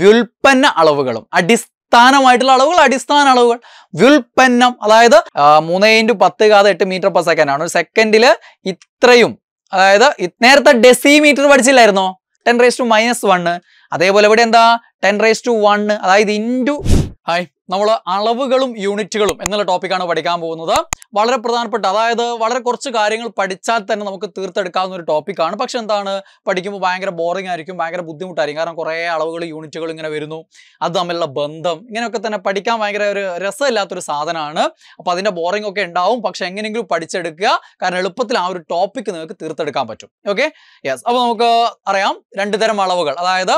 വ്യുൽപ്പന്ന അളവുകളും അടിസ്ഥാനമായിട്ടുള്ള അളവുകൾ അടിസ്ഥാന അളവുകൾ വ്യുൽപ്പന്നം അതായത് മൂന്ന് ഇൻറ്റു പത്ത് കാത് എട്ട് മീറ്റർ പെർ സെക്കൻഡ് ആണ് ഒരു സെക്കൻഡിൽ ഇത്രയും അതായത് നേരത്തെ ഡെസിമീറ്റർ പഠിച്ചില്ലായിരുന്നോ ten raise to minus one അതേപോലെ ഇവിടെ എന്താ ടെൻ റേസ് ടു വണ് അതായത് ഇൻറ്റു ഹായ് നമ്മൾ അളവുകളും യൂണിറ്റുകളും എന്നുള്ള ടോപ്പിക്കാണ് പഠിക്കാൻ പോകുന്നത് വളരെ പ്രധാനപ്പെട്ട അതായത് വളരെ കുറച്ച് കാര്യങ്ങൾ പഠിച്ചാൽ തന്നെ നമുക്ക് തീർത്തെടുക്കാവുന്ന ഒരു ടോപ്പിക്കാണ് പക്ഷെ എന്താണ് പഠിക്കുമ്പോൾ ഭയങ്കര ബോറിംഗ് ആയിരിക്കും ഭയങ്കര ബുദ്ധിമുട്ടായിരിക്കും കാരണം കുറേ അളവുകൾ യൂണിറ്റുകൾ ഇങ്ങനെ വരുന്നു അത് തമ്മിലുള്ള ബന്ധം ഇങ്ങനെയൊക്കെ തന്നെ പഠിക്കാൻ ഭയങ്കര ഒരു രസമില്ലാത്തൊരു സാധനമാണ് അപ്പോൾ അതിൻ്റെ ബോറിംഗ് ഒക്കെ ഉണ്ടാവും പക്ഷെ എങ്ങനെയെങ്കിലും പഠിച്ചെടുക്കുക കാരണം എളുപ്പത്തിൽ ആ ഒരു ടോപ്പിക്ക് നിങ്ങൾക്ക് തീർത്തെടുക്കാൻ പറ്റും ഓക്കെ യെസ് അപ്പോൾ നമുക്ക് അറിയാം രണ്ട് തരം അളവുകൾ അതായത്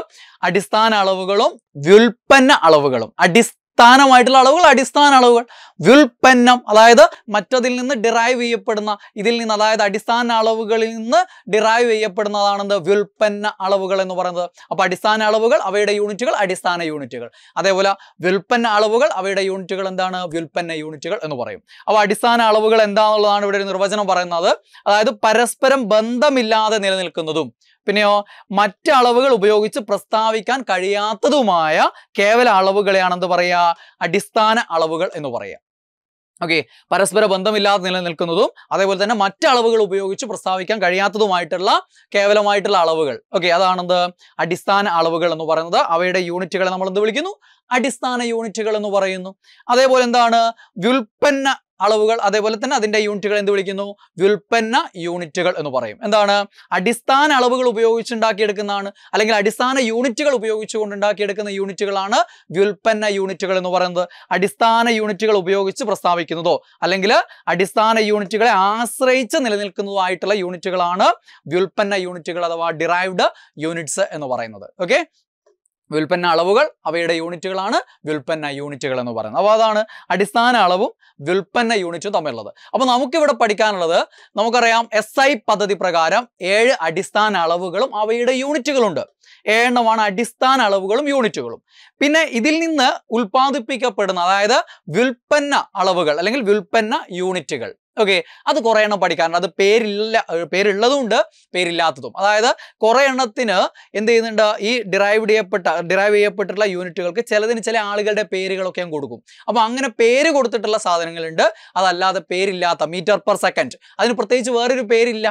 അടിസ്ഥാന അളവുകളും വ്യുൽപ്പന്ന അളവുകളും അടിസ്ഥാന അടിസ്ഥാനമായിട്ടുള്ള അളവുകൾ അടിസ്ഥാന അളവുകൾ വ്യുൽപ്പന്നം അതായത് മറ്റതിൽ നിന്ന് ഡിറൈവ് ചെയ്യപ്പെടുന്ന ഇതിൽ നിന്ന് അതായത് അടിസ്ഥാന അളവുകളിൽ നിന്ന് ഡിറൈവ് ചെയ്യപ്പെടുന്നതാണെന്ത് വ്യുൽപ്പന്ന അളവുകൾ എന്ന് പറയുന്നത് അപ്പോൾ അടിസ്ഥാന അളവുകൾ അവയുടെ യൂണിറ്റുകൾ അടിസ്ഥാന യൂണിറ്റുകൾ അതേപോലെ വ്യുൽപ്പന്ന അളവുകൾ അവയുടെ യൂണിറ്റുകൾ എന്താണ് വ്യുൽപ്പന്ന യൂണിറ്റുകൾ എന്ന് പറയും അപ്പോൾ അടിസ്ഥാന അളവുകൾ എന്താണെന്നുള്ളതാണ് ഇവിടെ ഒരു നിർവചനം പറയുന്നത് അതായത് പരസ്പരം ബന്ധമില്ലാതെ നിലനിൽക്കുന്നതും പിന്നെയോ മറ്റ് അളവുകൾ ഉപയോഗിച്ച് പ്രസ്താവിക്കാൻ കഴിയാത്തതുമായ കേവല അളവുകളെയാണ് എന്ത് പറയുക അടിസ്ഥാന അളവുകൾ എന്ന് പറയുക ഓക്കെ പരസ്പര ബന്ധമില്ലാതെ നിലനിൽക്കുന്നതും അതേപോലെ തന്നെ മറ്റ് അളവുകൾ ഉപയോഗിച്ച് പ്രസ്താവിക്കാൻ കഴിയാത്തതുമായിട്ടുള്ള കേവലമായിട്ടുള്ള അളവുകൾ ഓക്കെ അതാണെന്ത് അടിസ്ഥാന അളവുകൾ എന്ന് പറയുന്നത് അവയുടെ യൂണിറ്റുകളെ നമ്മൾ എന്ത് വിളിക്കുന്നു അടിസ്ഥാന യൂണിറ്റുകൾ എന്ന് പറയുന്നു അതേപോലെ എന്താണ് വ്യുൽപ്പന്ന അളവുകൾ അതേപോലെ തന്നെ അതിൻ്റെ യൂണിറ്റുകൾ എന്ത് വിളിക്കുന്നു വ്യുൽപ്പന്ന യൂണിറ്റുകൾ എന്ന് പറയും എന്താണ് അടിസ്ഥാന അളവുകൾ ഉപയോഗിച്ചുണ്ടാക്കിയെടുക്കുന്നതാണ് അല്ലെങ്കിൽ അടിസ്ഥാന യൂണിറ്റുകൾ ഉപയോഗിച്ചുകൊണ്ട് ഉണ്ടാക്കിയെടുക്കുന്ന യൂണിറ്റുകളാണ് വ്യുൽപ്പന്ന യൂണിറ്റുകൾ എന്ന് പറയുന്നത് അടിസ്ഥാന യൂണിറ്റുകൾ ഉപയോഗിച്ച് പ്രസ്താവിക്കുന്നതോ അല്ലെങ്കിൽ അടിസ്ഥാന യൂണിറ്റുകളെ ആശ്രയിച്ച് നിലനിൽക്കുന്നതോ ആയിട്ടുള്ള യൂണിറ്റുകളാണ് വ്യുൽപ്പന്ന യൂണിറ്റുകൾ അഥവാ ഡിറൈവ്ഡ് യൂണിറ്റ്സ് എന്ന് പറയുന്നത് ഓക്കെ വിൽപ്പന അളവുകൾ അവയുടെ യൂണിറ്റുകളാണ് വിൽപ്പന യൂണിറ്റുകൾ എന്ന് പറയുന്നത് അപ്പോൾ അതാണ് അടിസ്ഥാന അളവും വിൽപ്പന യൂണിറ്റും തമ്മിലുള്ളത് അപ്പോൾ നമുക്കിവിടെ പഠിക്കാനുള്ളത് നമുക്കറിയാം എസ് ഐ പദ്ധതി പ്രകാരം ഏഴ് അടിസ്ഥാന അളവുകളും അവയുടെ യൂണിറ്റുകളുണ്ട് ഏഴെണ്ണമാണ് അടിസ്ഥാന അളവുകളും യൂണിറ്റുകളും പിന്നെ ഇതിൽ നിന്ന് ഉൽപ്പാദിപ്പിക്കപ്പെടുന്ന അതായത് വിൽപ്പന അളവുകൾ അല്ലെങ്കിൽ വിൽപ്പന യൂണിറ്റുകൾ ഓക്കെ അത് കുറേ എണ്ണം പഠിക്കാറുണ്ട് അത് പേരില്ല പേരുള്ളതുമുണ്ട് പേരില്ലാത്തതും അതായത് കുറേ എണ്ണത്തിന് എന്ത് ചെയ്യുന്നുണ്ട് ഈ ഡിറൈവ് ചെയ്യപ്പെട്ട ഡിറൈവ് ചെയ്യപ്പെട്ടിട്ടുള്ള യൂണിറ്റുകൾക്ക് ചിലതിന് ചില ആളുകളുടെ പേരുകളൊക്കെ ഞാൻ കൊടുക്കും അപ്പോൾ അങ്ങനെ പേര് കൊടുത്തിട്ടുള്ള സാധനങ്ങളുണ്ട് അതല്ലാതെ പേരില്ലാത്ത മീറ്റർ പെർ സെക്കൻഡ് അതിന് പ്രത്യേകിച്ച് വേറൊരു പേരില്ല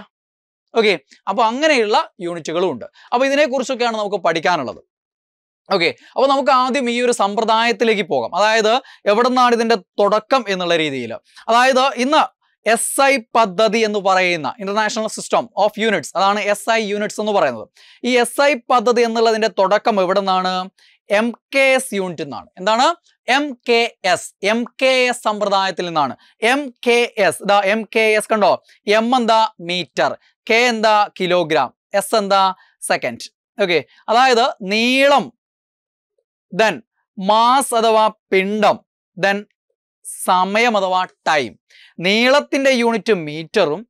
ഓക്കെ അപ്പോൾ അങ്ങനെയുള്ള യൂണിറ്റുകളും ഉണ്ട് അപ്പോൾ ഇതിനെക്കുറിച്ചൊക്കെയാണ് നമുക്ക് പഠിക്കാനുള്ളത് ഓക്കെ അപ്പോൾ നമുക്ക് ആദ്യം ഈ ഒരു സമ്പ്രദായത്തിലേക്ക് പോകാം അതായത് എവിടെ നിന്നാണ് ഇതിൻ്റെ തുടക്കം എന്നുള്ള രീതിയിൽ അതായത് ഇന്ന് എസ് ഐ പദ്ധതി എന്ന് പറയുന്ന ഇന്റർനാഷണൽ സിസ്റ്റം ഓഫ് യൂണിറ്റ്സ് അതാണ് എസ് ഐ യൂണിറ്റ്സ് എന്ന് പറയുന്നത് ഈ എസ് ഐ പദ്ധതി എന്നുള്ളതിന്റെ തുടക്കം എവിടെ നിന്നാണ് എം കെ എസ് യൂണിറ്റ് എന്നാണ് എന്താണ് M K S M K S സമ്പ്രദായത്തിൽ നിന്നാണ് എം കെ എസ് ഇതാ എം കെ എസ് കണ്ടോ എം എന്താ മീറ്റർ കെ എന്താ കിലോഗ്രാം എസ് എന്താ സെക്കൻഡ് ഓക്കെ അതായത് നീളം ദെൻ മാസ് അഥവാ പിണ്ടം ദെൻ സമയം അഥവാ ടൈം നീളത്തിൻ്റെ യൂണിറ്റ് മീറ്ററും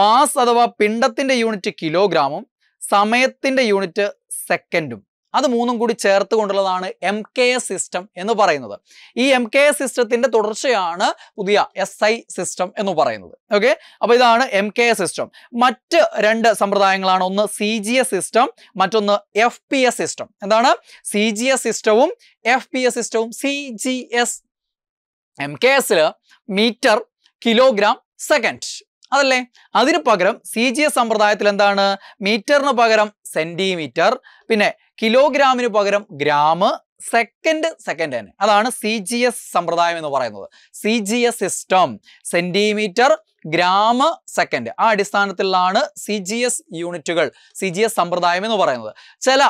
മാസ് അഥവാ പിണ്ടത്തിൻ്റെ യൂണിറ്റ് കിലോഗ്രാമും സമയത്തിൻ്റെ യൂണിറ്റ് സെക്കൻഡും അത് മൂന്നും കൂടി ചേർത്ത് കൊണ്ടുള്ളതാണ് എം കെ എസ് സിസ്റ്റം എന്ന് പറയുന്നത് ഈ എം കെ എസ് സിസ്റ്റത്തിൻ്റെ തുടർച്ചയാണ് പുതിയ എസ് ഐ സിസ്റ്റം എന്ന് പറയുന്നത് ഓക്കെ അപ്പോൾ ഇതാണ് എം കെ എസ് സിസ്റ്റം മറ്റ് രണ്ട് സമ്പ്രദായങ്ങളാണ് ഒന്ന് സി ജി എസ് സിസ്റ്റം മറ്റൊന്ന് എഫ് പി എസ് സിസ്റ്റം എന്താണ് സി ജി എസ് സിസ്റ്റവും എഫ് പി എസ് സിസ്റ്റവും C G S M K S metre kilogram second അതല്ലേ അതിന് പകരം സി ജി എസ് സമ്പ്രദായത്തിൽ എന്താണ് മീറ്ററിന് പകരം സെന്റിമീറ്റർ പിന്നെ കിലോഗ്രാമിന് പകരം ഗ്രാം സെക്കൻഡ് സെക്കൻഡ് തന്നെ അതാണ് സി ജി എസ് സമ്പ്രദായം എന്ന് പറയുന്നത് C G S system centimetre gram second ആ അടിസ്ഥാനത്തിലാണ് സി ജി എസ് യൂണിറ്റുകൾ സി ജി എസ് സമ്പ്രദായം എന്ന് പറയുന്നത് ചില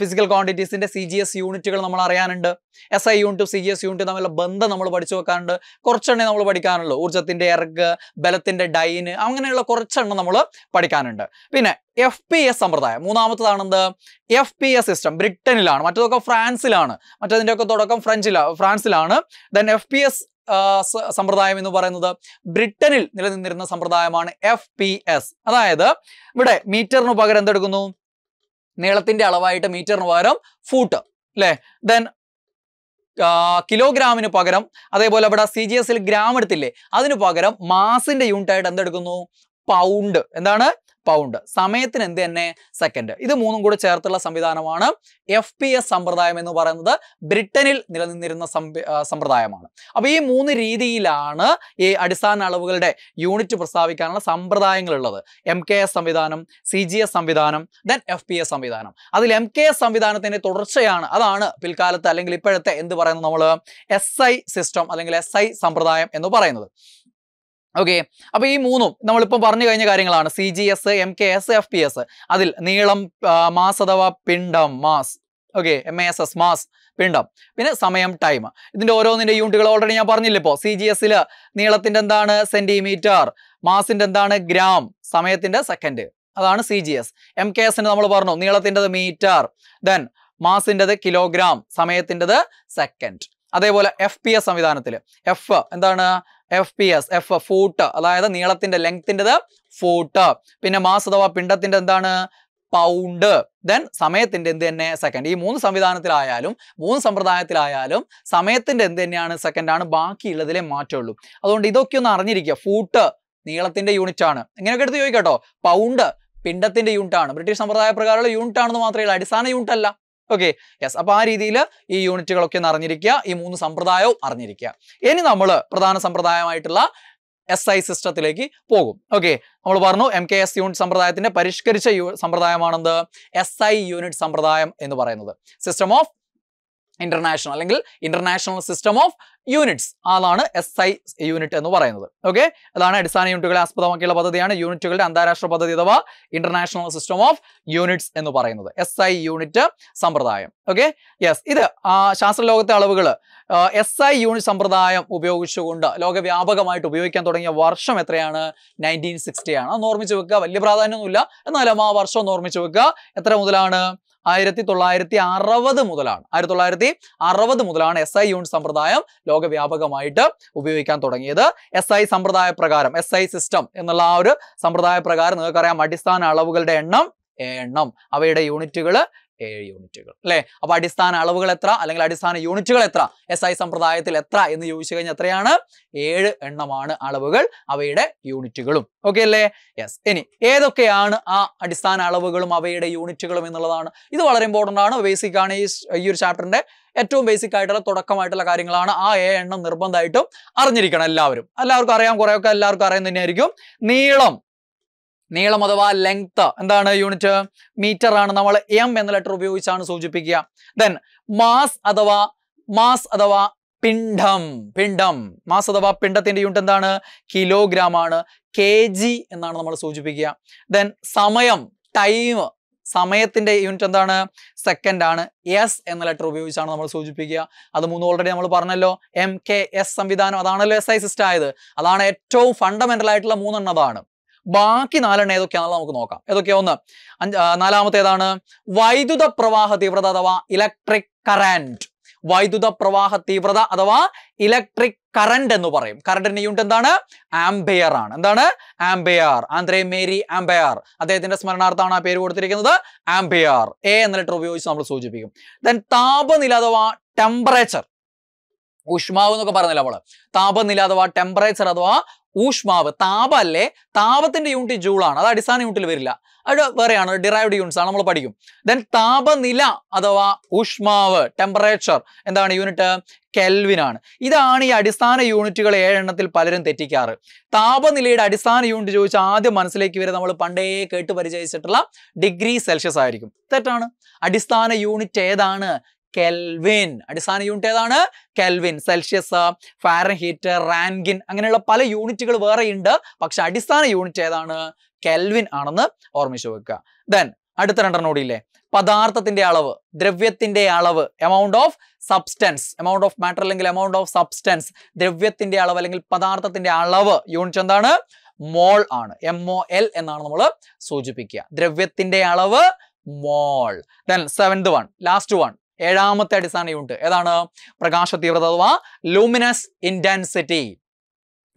ഫിസിക്കൽ ക്വാണ്ടിറ്റീസിൻ്റെ സി ജി എസ് യൂണിറ്റുകൾ നമ്മൾ അറിയാനുണ്ട് എസ് ഐ യൂണിറ്റും സി ജി എസ് യൂണിറ്റും തമ്മിലുള്ള ബന്ധം നമ്മൾ പഠിച്ചു വെക്കാറുണ്ട് കുറച്ചെണ്ണേ നമ്മൾ പഠിക്കാനുള്ളൂ ഊർജ്ജത്തിൻ്റെ ഇറഗ് ബലത്തിൻ്റെ ഡൈന് അങ്ങനെയുള്ള കുറച്ചെണ്ണം നമ്മൾ പഠിക്കാനുണ്ട് പിന്നെ എഫ് പി എസ് സമ്പ്രദായം മൂന്നാമത്തതാണെന്ത് എഫ് പി എസ് സിസ്റ്റം ബ്രിട്ടനിലാണ് മറ്റതൊക്കെ ഫ്രാൻസിലാണ് മറ്റതിൻ്റെയൊക്കെ തുടക്കം ഫ്രഞ്ചിലാണ് ഫ്രാൻസിലാണ് ദെൻ എഫ് പി എസ് സമ്പ്രദായം എന്ന് പറയുന്നത് ബ്രിട്ടനിൽ നിലനിന്നിരുന്ന സമ്പ്രദായമാണ് എഫ് പി എസ് അതായത് ഇവിടെ മീറ്ററിന് പകരം എന്തെടുക്കുന്നു നീളത്തിന്റെ അളവായിട്ട് മീറ്ററിന് പകരം ഫൂട്ട് അല്ലേ ദെൻ കിലോഗ്രാമിന് പകരം അതേപോലെ അവിടെ സി ജി ഗ്രാം എടുത്തില്ലേ അതിന് പകരം മാസിന്റെ യൂണിറ്റായിട്ട് എന്തെടുക്കുന്നു പൗണ്ട് എന്താണ് പൗണ്ട് സമയത്തിന് എന്ത് തന്നെ സെക്കൻഡ് ഇത് മൂന്നും കൂടെ ചേർത്തുള്ള സംവിധാനമാണ് എഫ് പി എസ് സമ്പ്രദായം എന്ന് പറയുന്നത് ബ്രിട്ടനിൽ നിലനിന്നിരുന്ന സമ്പ്രദായമാണ് അപ്പോൾ ഈ മൂന്ന് രീതിയിലാണ് ഈ അടിസ്ഥാന അളവുകളുടെ യൂണിറ്റ് പ്രസ്താവിക്കാനുള്ള ഉള്ളത് എം കെ എസ് സംവിധാനം സി ജി എസ് സംവിധാനം ദെൻ എഫ് പി എസ് സംവിധാനം അതിൽ എം കെ എസ് സംവിധാനത്തിന്റെ തുടർച്ചയാണ് അതാണ് പിൽക്കാലത്ത് അല്ലെങ്കിൽ ഇപ്പോഴത്തെ എന്ത് പറയുന്നത് നമ്മൾ എസ് ഐ സിസ്റ്റം അല്ലെങ്കിൽ എസ് ഐ സമ്പ്രദായം എന്ന് പറയുന്നത് ഓക്കെ അപ്പൊ ഈ മൂന്നും നമ്മളിപ്പോൾ പറഞ്ഞു കഴിഞ്ഞ കാര്യങ്ങളാണ് C G S M K S F P S അതിൽ നീളം മാസ് അഥവാ പിണ്ടം mass okay M A S S mass പിണ്ടം പിന്നെ സമയം ടൈം ഇതിന്റെ ഓരോന്നിന്റെ യൂണിറ്റുകൾ ഓൾറെഡി ഞാൻ പറഞ്ഞില്ല ഇപ്പോൾ സി ജി എസിൽ നീളത്തിന്റെ എന്താണ് സെന്റിമീറ്റർ മാസിന്റെ എന്താണ് ഗ്രാം സമയത്തിന്റെ സെക്കൻഡ് അതാണ് C G S M K S നമ്മൾ പറഞ്ഞു നീളത്തിൻ്റെത് മീറ്റർ ദെൻ മാസിൻ്റെത് കിലോഗ്രാം സമയത്തിൻ്റെത് സെക്കൻഡ് അതേപോലെ എഫ് പി എസ് സംവിധാനത്തിൽ എഫ് എന്താണ് F P S F foot അതായത് നീളത്തിന്റെ ലെങ്ത്തിൻ്റെത് ഫൂട്ട് പിന്നെ മാസ് അഥവാ പിണ്ടത്തിന്റെ എന്താണ് പൗണ്ട് ദെൻ സമയത്തിന്റെ എന്ത് തന്നെ സെക്കൻഡ് ഈ മൂന്ന് സംവിധാനത്തിലായാലും മൂന്ന് സമ്പ്രദായത്തിലായാലും സമയത്തിന്റെ എന്ത് തന്നെയാണ് സെക്കൻഡ് ആണ് ബാക്കിയുള്ളതിലെ മാറ്റമുള്ളൂ അതുകൊണ്ട് ഇതൊക്കെ ഒന്ന് അറിഞ്ഞിരിക്കുക ഫൂട്ട് നീളത്തിന്റെ യൂണിറ്റ് ആണ് ഇങ്ങനെയൊക്കെ എടുത്ത് ചോദിക്കട്ടോ പൗണ്ട് പിണ്ടത്തിന്റെ യൂണിറ്റ് ആണ് ബ്രിട്ടീഷ് സമ്പ്രദായ പ്രകാരമുള്ള യൂണിറ്റ് ആണെന്ന് മാത്രമേ അടിസ്ഥാന യൂണിറ്റ് അല്ല ഓക്കെ യെസ് അപ്പോൾ ആ രീതിയിൽ ഈ യൂണിറ്റുകളൊക്കെ ഒന്ന് അറിഞ്ഞിരിക്കുക ഈ മൂന്ന് സമ്പ്രദായവും അറിഞ്ഞിരിക്കുക ഇനി നമ്മൾ പ്രധാന സമ്പ്രദായമായിട്ടുള്ള എസ് ഐ സിസ്റ്റത്തിലേക്ക് പോകും ഓക്കെ നമ്മൾ പറഞ്ഞു എം കെ എസ് യൂണിറ്റ് സമ്പ്രദായത്തിന്റെ പരിഷ്കരിച്ച സമ്പ്രദായമാണെന്ത് എസ് ഐ യൂണിറ്റ് സമ്പ്രദായം എന്ന് പറയുന്നത് സിസ്റ്റം ഓഫ് ഇന്റർനാഷണൽ അല്ലെങ്കിൽ ഇന്റർനാഷണൽ സിസ്റ്റം ഓഫ് യൂണിറ്റ്സ് അതാണ് എസ് ഐ യൂണിറ്റ് എന്ന് പറയുന്നത് ഓക്കെ അതാണ് അടിസ്ഥാന യൂണിറ്റുകളെ ആസ്പദമാക്കിയുള്ള പദ്ധതിയാണ് യൂണിറ്റുകളുടെ അന്താരാഷ്ട്ര പദ്ധതി അഥവാ ഇന്റർനാഷണൽ സിസ്റ്റം ഓഫ് യൂണിറ്റ്സ് എന്ന് പറയുന്നത് എസ് ഐ യൂണിറ്റ് സമ്പ്രദായം ഓക്കെ യെസ് ഇത് ശാസ്ത്രലോകത്തെ അളവുകൾ എസ് ഐ യൂണിറ്റ് സമ്പ്രദായം ഉപയോഗിച്ചുകൊണ്ട് ലോകവ്യാപകമായിട്ട് ഉപയോഗിക്കാൻ തുടങ്ങിയ വർഷം എത്രയാണ് നയൻറ്റീൻ സിക്സ്റ്റി ആണ് അത് ഓർമ്മിച്ച് വെക്കുക വലിയ പ്രാധാന്യമൊന്നുമില്ല എന്നാലും ആ വർഷം ഒന്ന് ഓർമ്മിച്ച് വെക്കുക എത്ര മുതലാണ് ആയിരത്തി തൊള്ളായിരത്തി അറുപത് മുതലാണ് ആയിരത്തി തൊള്ളായിരത്തി അറുപത് മുതലാണ് എസ് ഐ യൂണിറ്റ് സമ്പ്രദായം ലോകവ്യാപകമായിട്ട് ഉപയോഗിക്കാൻ തുടങ്ങിയത് എസ് ഐ സമ്പ്രദായ പ്രകാരം എസ് ഐ സിസ്റ്റം എന്നുള്ള ആ ഒരു സമ്പ്രദായ പ്രകാരം നിങ്ങൾക്കറിയാം അടിസ്ഥാന അളവുകളുടെ എണ്ണം എണ്ണം അവയുടെ യൂണിറ്റുകൾ ഏഴ് യൂണിറ്റുകൾ അല്ലേ അപ്പോൾ അടിസ്ഥാന അളവുകൾ എത്ര അല്ലെങ്കിൽ അടിസ്ഥാന യൂണിറ്റുകൾ എത്ര എസ് ഐ സമ്പ്രദായത്തിൽ എത്ര എന്ന് ചോദിച്ചു കഴിഞ്ഞാൽ എത്രയാണ് ഏഴ് എണ്ണമാണ് അളവുകൾ അവയുടെ യൂണിറ്റുകളും ഓക്കെ അല്ലേ യെസ് ഇനി ഏതൊക്കെയാണ് ആ അടിസ്ഥാന അളവുകളും അവയുടെ യൂണിറ്റുകളും എന്നുള്ളതാണ് ഇത് വളരെ ഇമ്പോർട്ടൻ്റ് ആണ് ബേസിക് ആണ് ഈ ഈ ഒരു ചാപ്റ്ററിന്റെ ഏറ്റവും ബേസിക് ആയിട്ടുള്ള തുടക്കമായിട്ടുള്ള കാര്യങ്ങളാണ് ആ ഏ എണ്ണം നിർബന്ധമായിട്ടും അറിഞ്ഞിരിക്കണം എല്ലാവരും എല്ലാവർക്കും അറിയാം കുറെയൊക്കെ എല്ലാവർക്കും അറിയാൻ തന്നെയായിരിക്കും നീളം നീളം അഥവാ ലെങ്ത് എന്താണ് യൂണിറ്റ് മീറ്റർ ആണ് നമ്മൾ എം എന്ന ലെറ്റർ ഉപയോഗിച്ചാണ് സൂചിപ്പിക്കുക ദെൻ മാസ് അഥവാ മാസ് അഥവാ പിണ്ഡം പിണ്ഡം മാസ് അഥവാ പിണ്ഡത്തിന്റെ യൂണിറ്റ് എന്താണ് കിലോഗ്രാം ആണ് കെ ജി എന്നാണ് നമ്മൾ സൂചിപ്പിക്കുക ദെൻ സമയം ടൈം സമയത്തിന്റെ യൂണിറ്റ് എന്താണ് സെക്കൻഡ് ആണ് എസ് എന്ന ലെറ്റർ ഉപയോഗിച്ചാണ് നമ്മൾ സൂചിപ്പിക്കുക അത് മൂന്ന് ഓൾറെഡി നമ്മൾ പറഞ്ഞല്ലോ എം കെ എസ് സംവിധാനം അതാണല്ലോ എസ് ഐ സിസ്റ്റം ആയത് അതാണ് ഏറ്റവും ഫണ്ടമെന്റൽ ആയിട്ടുള്ള മൂന്നെണ്ണതാണ് ബാക്കി നാലെണ്ണം ഏതൊക്കെയാണെന്ന് നമുക്ക് നോക്കാം ഏതൊക്കെയാ ഒന്ന് നാലാമത്തേതാണ് വൈദ്യുത പ്രവാഹ തീവ്രത അഥവാ ഇലക്ട്രിക് കറന്റ് വൈദ്യുത പ്രവാഹ തീവ്രത അഥവാ ഇലക്ട്രിക് കറന്റ് എന്ന് പറയും കറന്റിന്റെ യൂണിറ്റ് എന്താണ് ആംബെയർ ആണ് എന്താണ് ആംബെയർ ആന്ധ്രേ മേരി ആംബെയർ അദ്ദേഹത്തിന്റെ സ്മരണാർത്ഥമാണ് ആ പേര് കൊടുത്തിരിക്കുന്നത് ആംബെയർ എ എന്ന ലെറ്റർ ഉപയോഗിച്ച് നമ്മൾ സൂചിപ്പിക്കും ദെൻ താപനില അഥവാ ടെമ്പറേച്ചർ ഊഷ്മാവ് എന്നൊക്കെ പറഞ്ഞില്ല നമ്മള് താപനില അഥവാ ടെമ്പറേച്ചർ അഥവാ ഊഷ്മാവ് താപ അല്ലേ താപത്തിന്റെ യൂണിറ്റ് ജൂൾ ആണ് അത് അടിസ്ഥാന യൂണിറ്റിൽ വരില്ല അത് വേറെയാണ് ഡിറൈവ്ഡ് യൂണിറ്റ്സ് ആണ് നമ്മൾ പഠിക്കും ദെൻ താപനില അഥവാ ഊഷ്മാവ് ടെമ്പറേച്ചർ എന്താണ് യൂണിറ്റ് കെൽവിനാണ് ഇതാണ് ഈ അടിസ്ഥാന യൂണിറ്റുകൾ ഏഴെണ്ണത്തിൽ പലരും തെറ്റിക്കാറ് താപനിലയുടെ അടിസ്ഥാന യൂണിറ്റ് ചോദിച്ചാൽ ആദ്യം മനസ്സിലേക്ക് വരെ നമ്മൾ പണ്ടേ കേട്ട് പരിചയിച്ചിട്ടുള്ള ഡിഗ്രി സെൽഷ്യസ് ആയിരിക്കും തെറ്റാണ് അടിസ്ഥാന യൂണിറ്റ് ഏതാണ് കെൽവിൻ അടിസ്ഥാന യൂണിറ്റ് ഏതാണ് കെൽവിൻ സെൽഷ്യസ് ഫയർ ഫാരൻഹീറ്റ് റാൻഗിൻ അങ്ങനെയുള്ള പല യൂണിറ്റുകൾ വേറെ ഉണ്ട് പക്ഷെ അടിസ്ഥാന യൂണിറ്റ് ഏതാണ് കെൽവിൻ ആണെന്ന് ഓർമ്മിച്ചു വെക്കുക ദെൻ അടുത്ത രണ്ടെണ്ണം കൂടിയില്ലേ പദാർത്ഥത്തിന്റെ അളവ് ദ്രവ്യത്തിന്റെ അളവ് amount of substance amount of matter അല്ലെങ്കിൽ എമൗണ്ട് ഓഫ് സബ്സ്റ്റൻസ് ദ്രവ്യത്തിന്റെ അളവ് അല്ലെങ്കിൽ പദാർത്ഥത്തിന്റെ അളവ് യൂണിറ്റ് എന്താണ് മോൾ ആണ് എം ഒ എൽ എന്നാണ് നമ്മൾ സൂചിപ്പിക്കുക ദ്രവ്യത്തിന്റെ അളവ് mole then seventh one last one ഏഴാമത്തെ അടിസ്ഥാന യൂണിറ്റ് ഏതാണ് പ്രകാശ തീവ്രത അഥവാ ലൂമിനസ് ഇൻറ്റൻസിറ്റി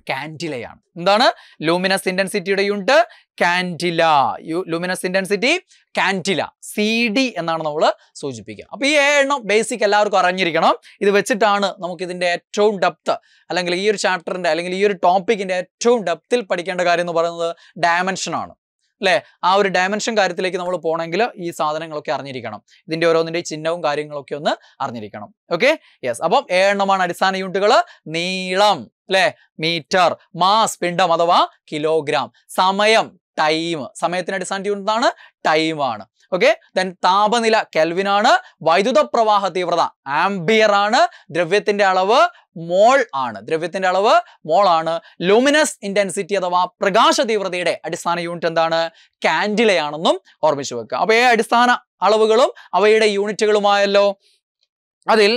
കാൻഡിലയാണ് എന്താണ് ലൂമിനസ് ഇൻറ്റൻസിറ്റിയുടെ യൂണിറ്റ് കാൻഡില യു luminous intensity candela C D എന്നാണ് നമ്മൾ സൂചിപ്പിക്കുക അപ്പോൾ ഈ എണ്ണം ബേസിക് എല്ലാവർക്കും അറിഞ്ഞിരിക്കണം ഇത് വെച്ചിട്ടാണ് നമുക്കിതിൻ്റെ ഏറ്റവും ഡെപ്ത്ത് അല്ലെങ്കിൽ ഈ ഒരു ചാപ്റ്ററിൻ്റെ അല്ലെങ്കിൽ ഈ ഒരു ടോപ്പിക്കിൻ്റെ ഏറ്റവും ഡെപ്തിൽ പഠിക്കേണ്ട കാര്യം എന്ന് പറയുന്നത് ഡയമെൻഷനാണ് അല്ലേ ആ ഒരു ഡയമെൻഷൻ കാര്യത്തിലേക്ക് നമ്മൾ പോകണമെങ്കിൽ ഈ സാധനങ്ങളൊക്കെ അറിഞ്ഞിരിക്കണം ഇതിൻ്റെ ഓരോന്നിൻ്റെ ചിഹ്നവും കാര്യങ്ങളൊക്കെ ഒന്ന് അറിഞ്ഞിരിക്കണം ഓക്കെ യെസ് അപ്പം എണ്ണമാണ് അടിസ്ഥാന യൂണിറ്റുകൾ നീളം അല്ലേ മീറ്റർ മാസ് പിണ്ഡം അഥവാ കിലോഗ്രാം സമയം ടൈം സമയത്തിന് അടിസ്ഥാന യൂണിറ്റ് ആണ് ടൈമാണ് ഓക്കെ ദെൻ താപനില കെൽവിനാണ് വൈദ്യുത പ്രവാഹ തീവ്രത ആംബിയർ ആണ് ദ്രവ്യത്തിന്റെ അളവ് മോൾ ആണ് ദ്രവ്യത്തിന്റെ അളവ് മോൾ ആണ് ലൂമിനസ് ഇന്റൻസിറ്റി അഥവാ പ്രകാശ തീവ്രതയുടെ അടിസ്ഥാന യൂണിറ്റ് എന്താണ് കാൻഡിലയാണെന്നും ഓർമ്മിച്ചു വെക്കുക അപ്പോൾ ഈ അടിസ്ഥാന അളവുകളും അവയുടെ യൂണിറ്റുകളുമായല്ലോ അതിൽ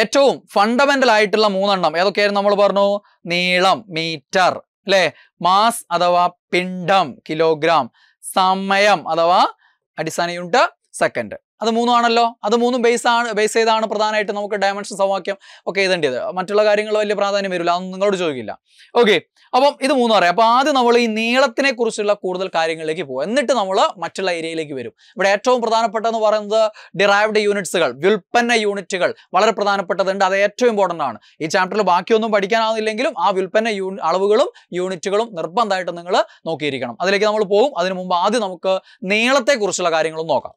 ഏറ്റവും ഫണ്ടമെന്റൽ ആയിട്ടുള്ള മൂന്നെണ്ണം ഏതൊക്കെയായിരുന്നു നമ്മൾ പറഞ്ഞു നീളം മീറ്റർ അല്ലെ മാസ് അഥവാ പിണ്ഡം കിലോഗ്രാം സമയം അഥവാ അടിസ്ഥാനയുണ്ട് സെക്കൻഡ് അത് മൂന്നുമാണല്ലോ അത് മൂന്നും ബേസ് ആണ് ബേസ് ചെയ്താണ് പ്രധാനമായിട്ട് നമുക്ക് ഡയമെൻഷൻ സമവാക്യം ഒക്കെ എഴുതേണ്ടത് മറ്റുള്ള കാര്യങ്ങൾ വലിയ പ്രാധാന്യം വരില്ല അതൊന്നും നിങ്ങളോട് ചോദിക്കില്ല ഓക്കെ അപ്പം ഇത് മൂന്ന് പറയാം അപ്പോൾ ആദ്യം നമ്മൾ ഈ നീളത്തിനെ കുറിച്ചുള്ള കൂടുതൽ കാര്യങ്ങളിലേക്ക് പോകും എന്നിട്ട് നമ്മൾ മറ്റുള്ള ഏരിയയിലേക്ക് വരും ഇവിടെ ഏറ്റവും പ്രധാനപ്പെട്ടതെന്ന് പറയുന്നത് ഡിറൈവ്ഡ് യൂണിറ്റ്സുകൾ വ്യുൽപ്പന്ന യൂണിറ്റുകൾ വളരെ പ്രധാനപ്പെട്ടതുണ്ട് അത് ഏറ്റവും ഇമ്പോർട്ടൻ്റ് ആണ് ഈ ചാപ്റ്ററിൽ ബാക്കിയൊന്നും പഠിക്കാനാവുന്നില്ലെങ്കിലും ആ വിൽപ്പന യൂ അളവുകളും യൂണിറ്റുകളും നിർബന്ധമായിട്ട് നിങ്ങൾ നോക്കിയിരിക്കണം അതിലേക്ക് നമ്മൾ പോകും അതിനു മുമ്പ് ആദ്യം നമുക്ക് നീളത്തെക്കുറിച്ചുള്ള കാര്യങ്ങളും നോക്കാം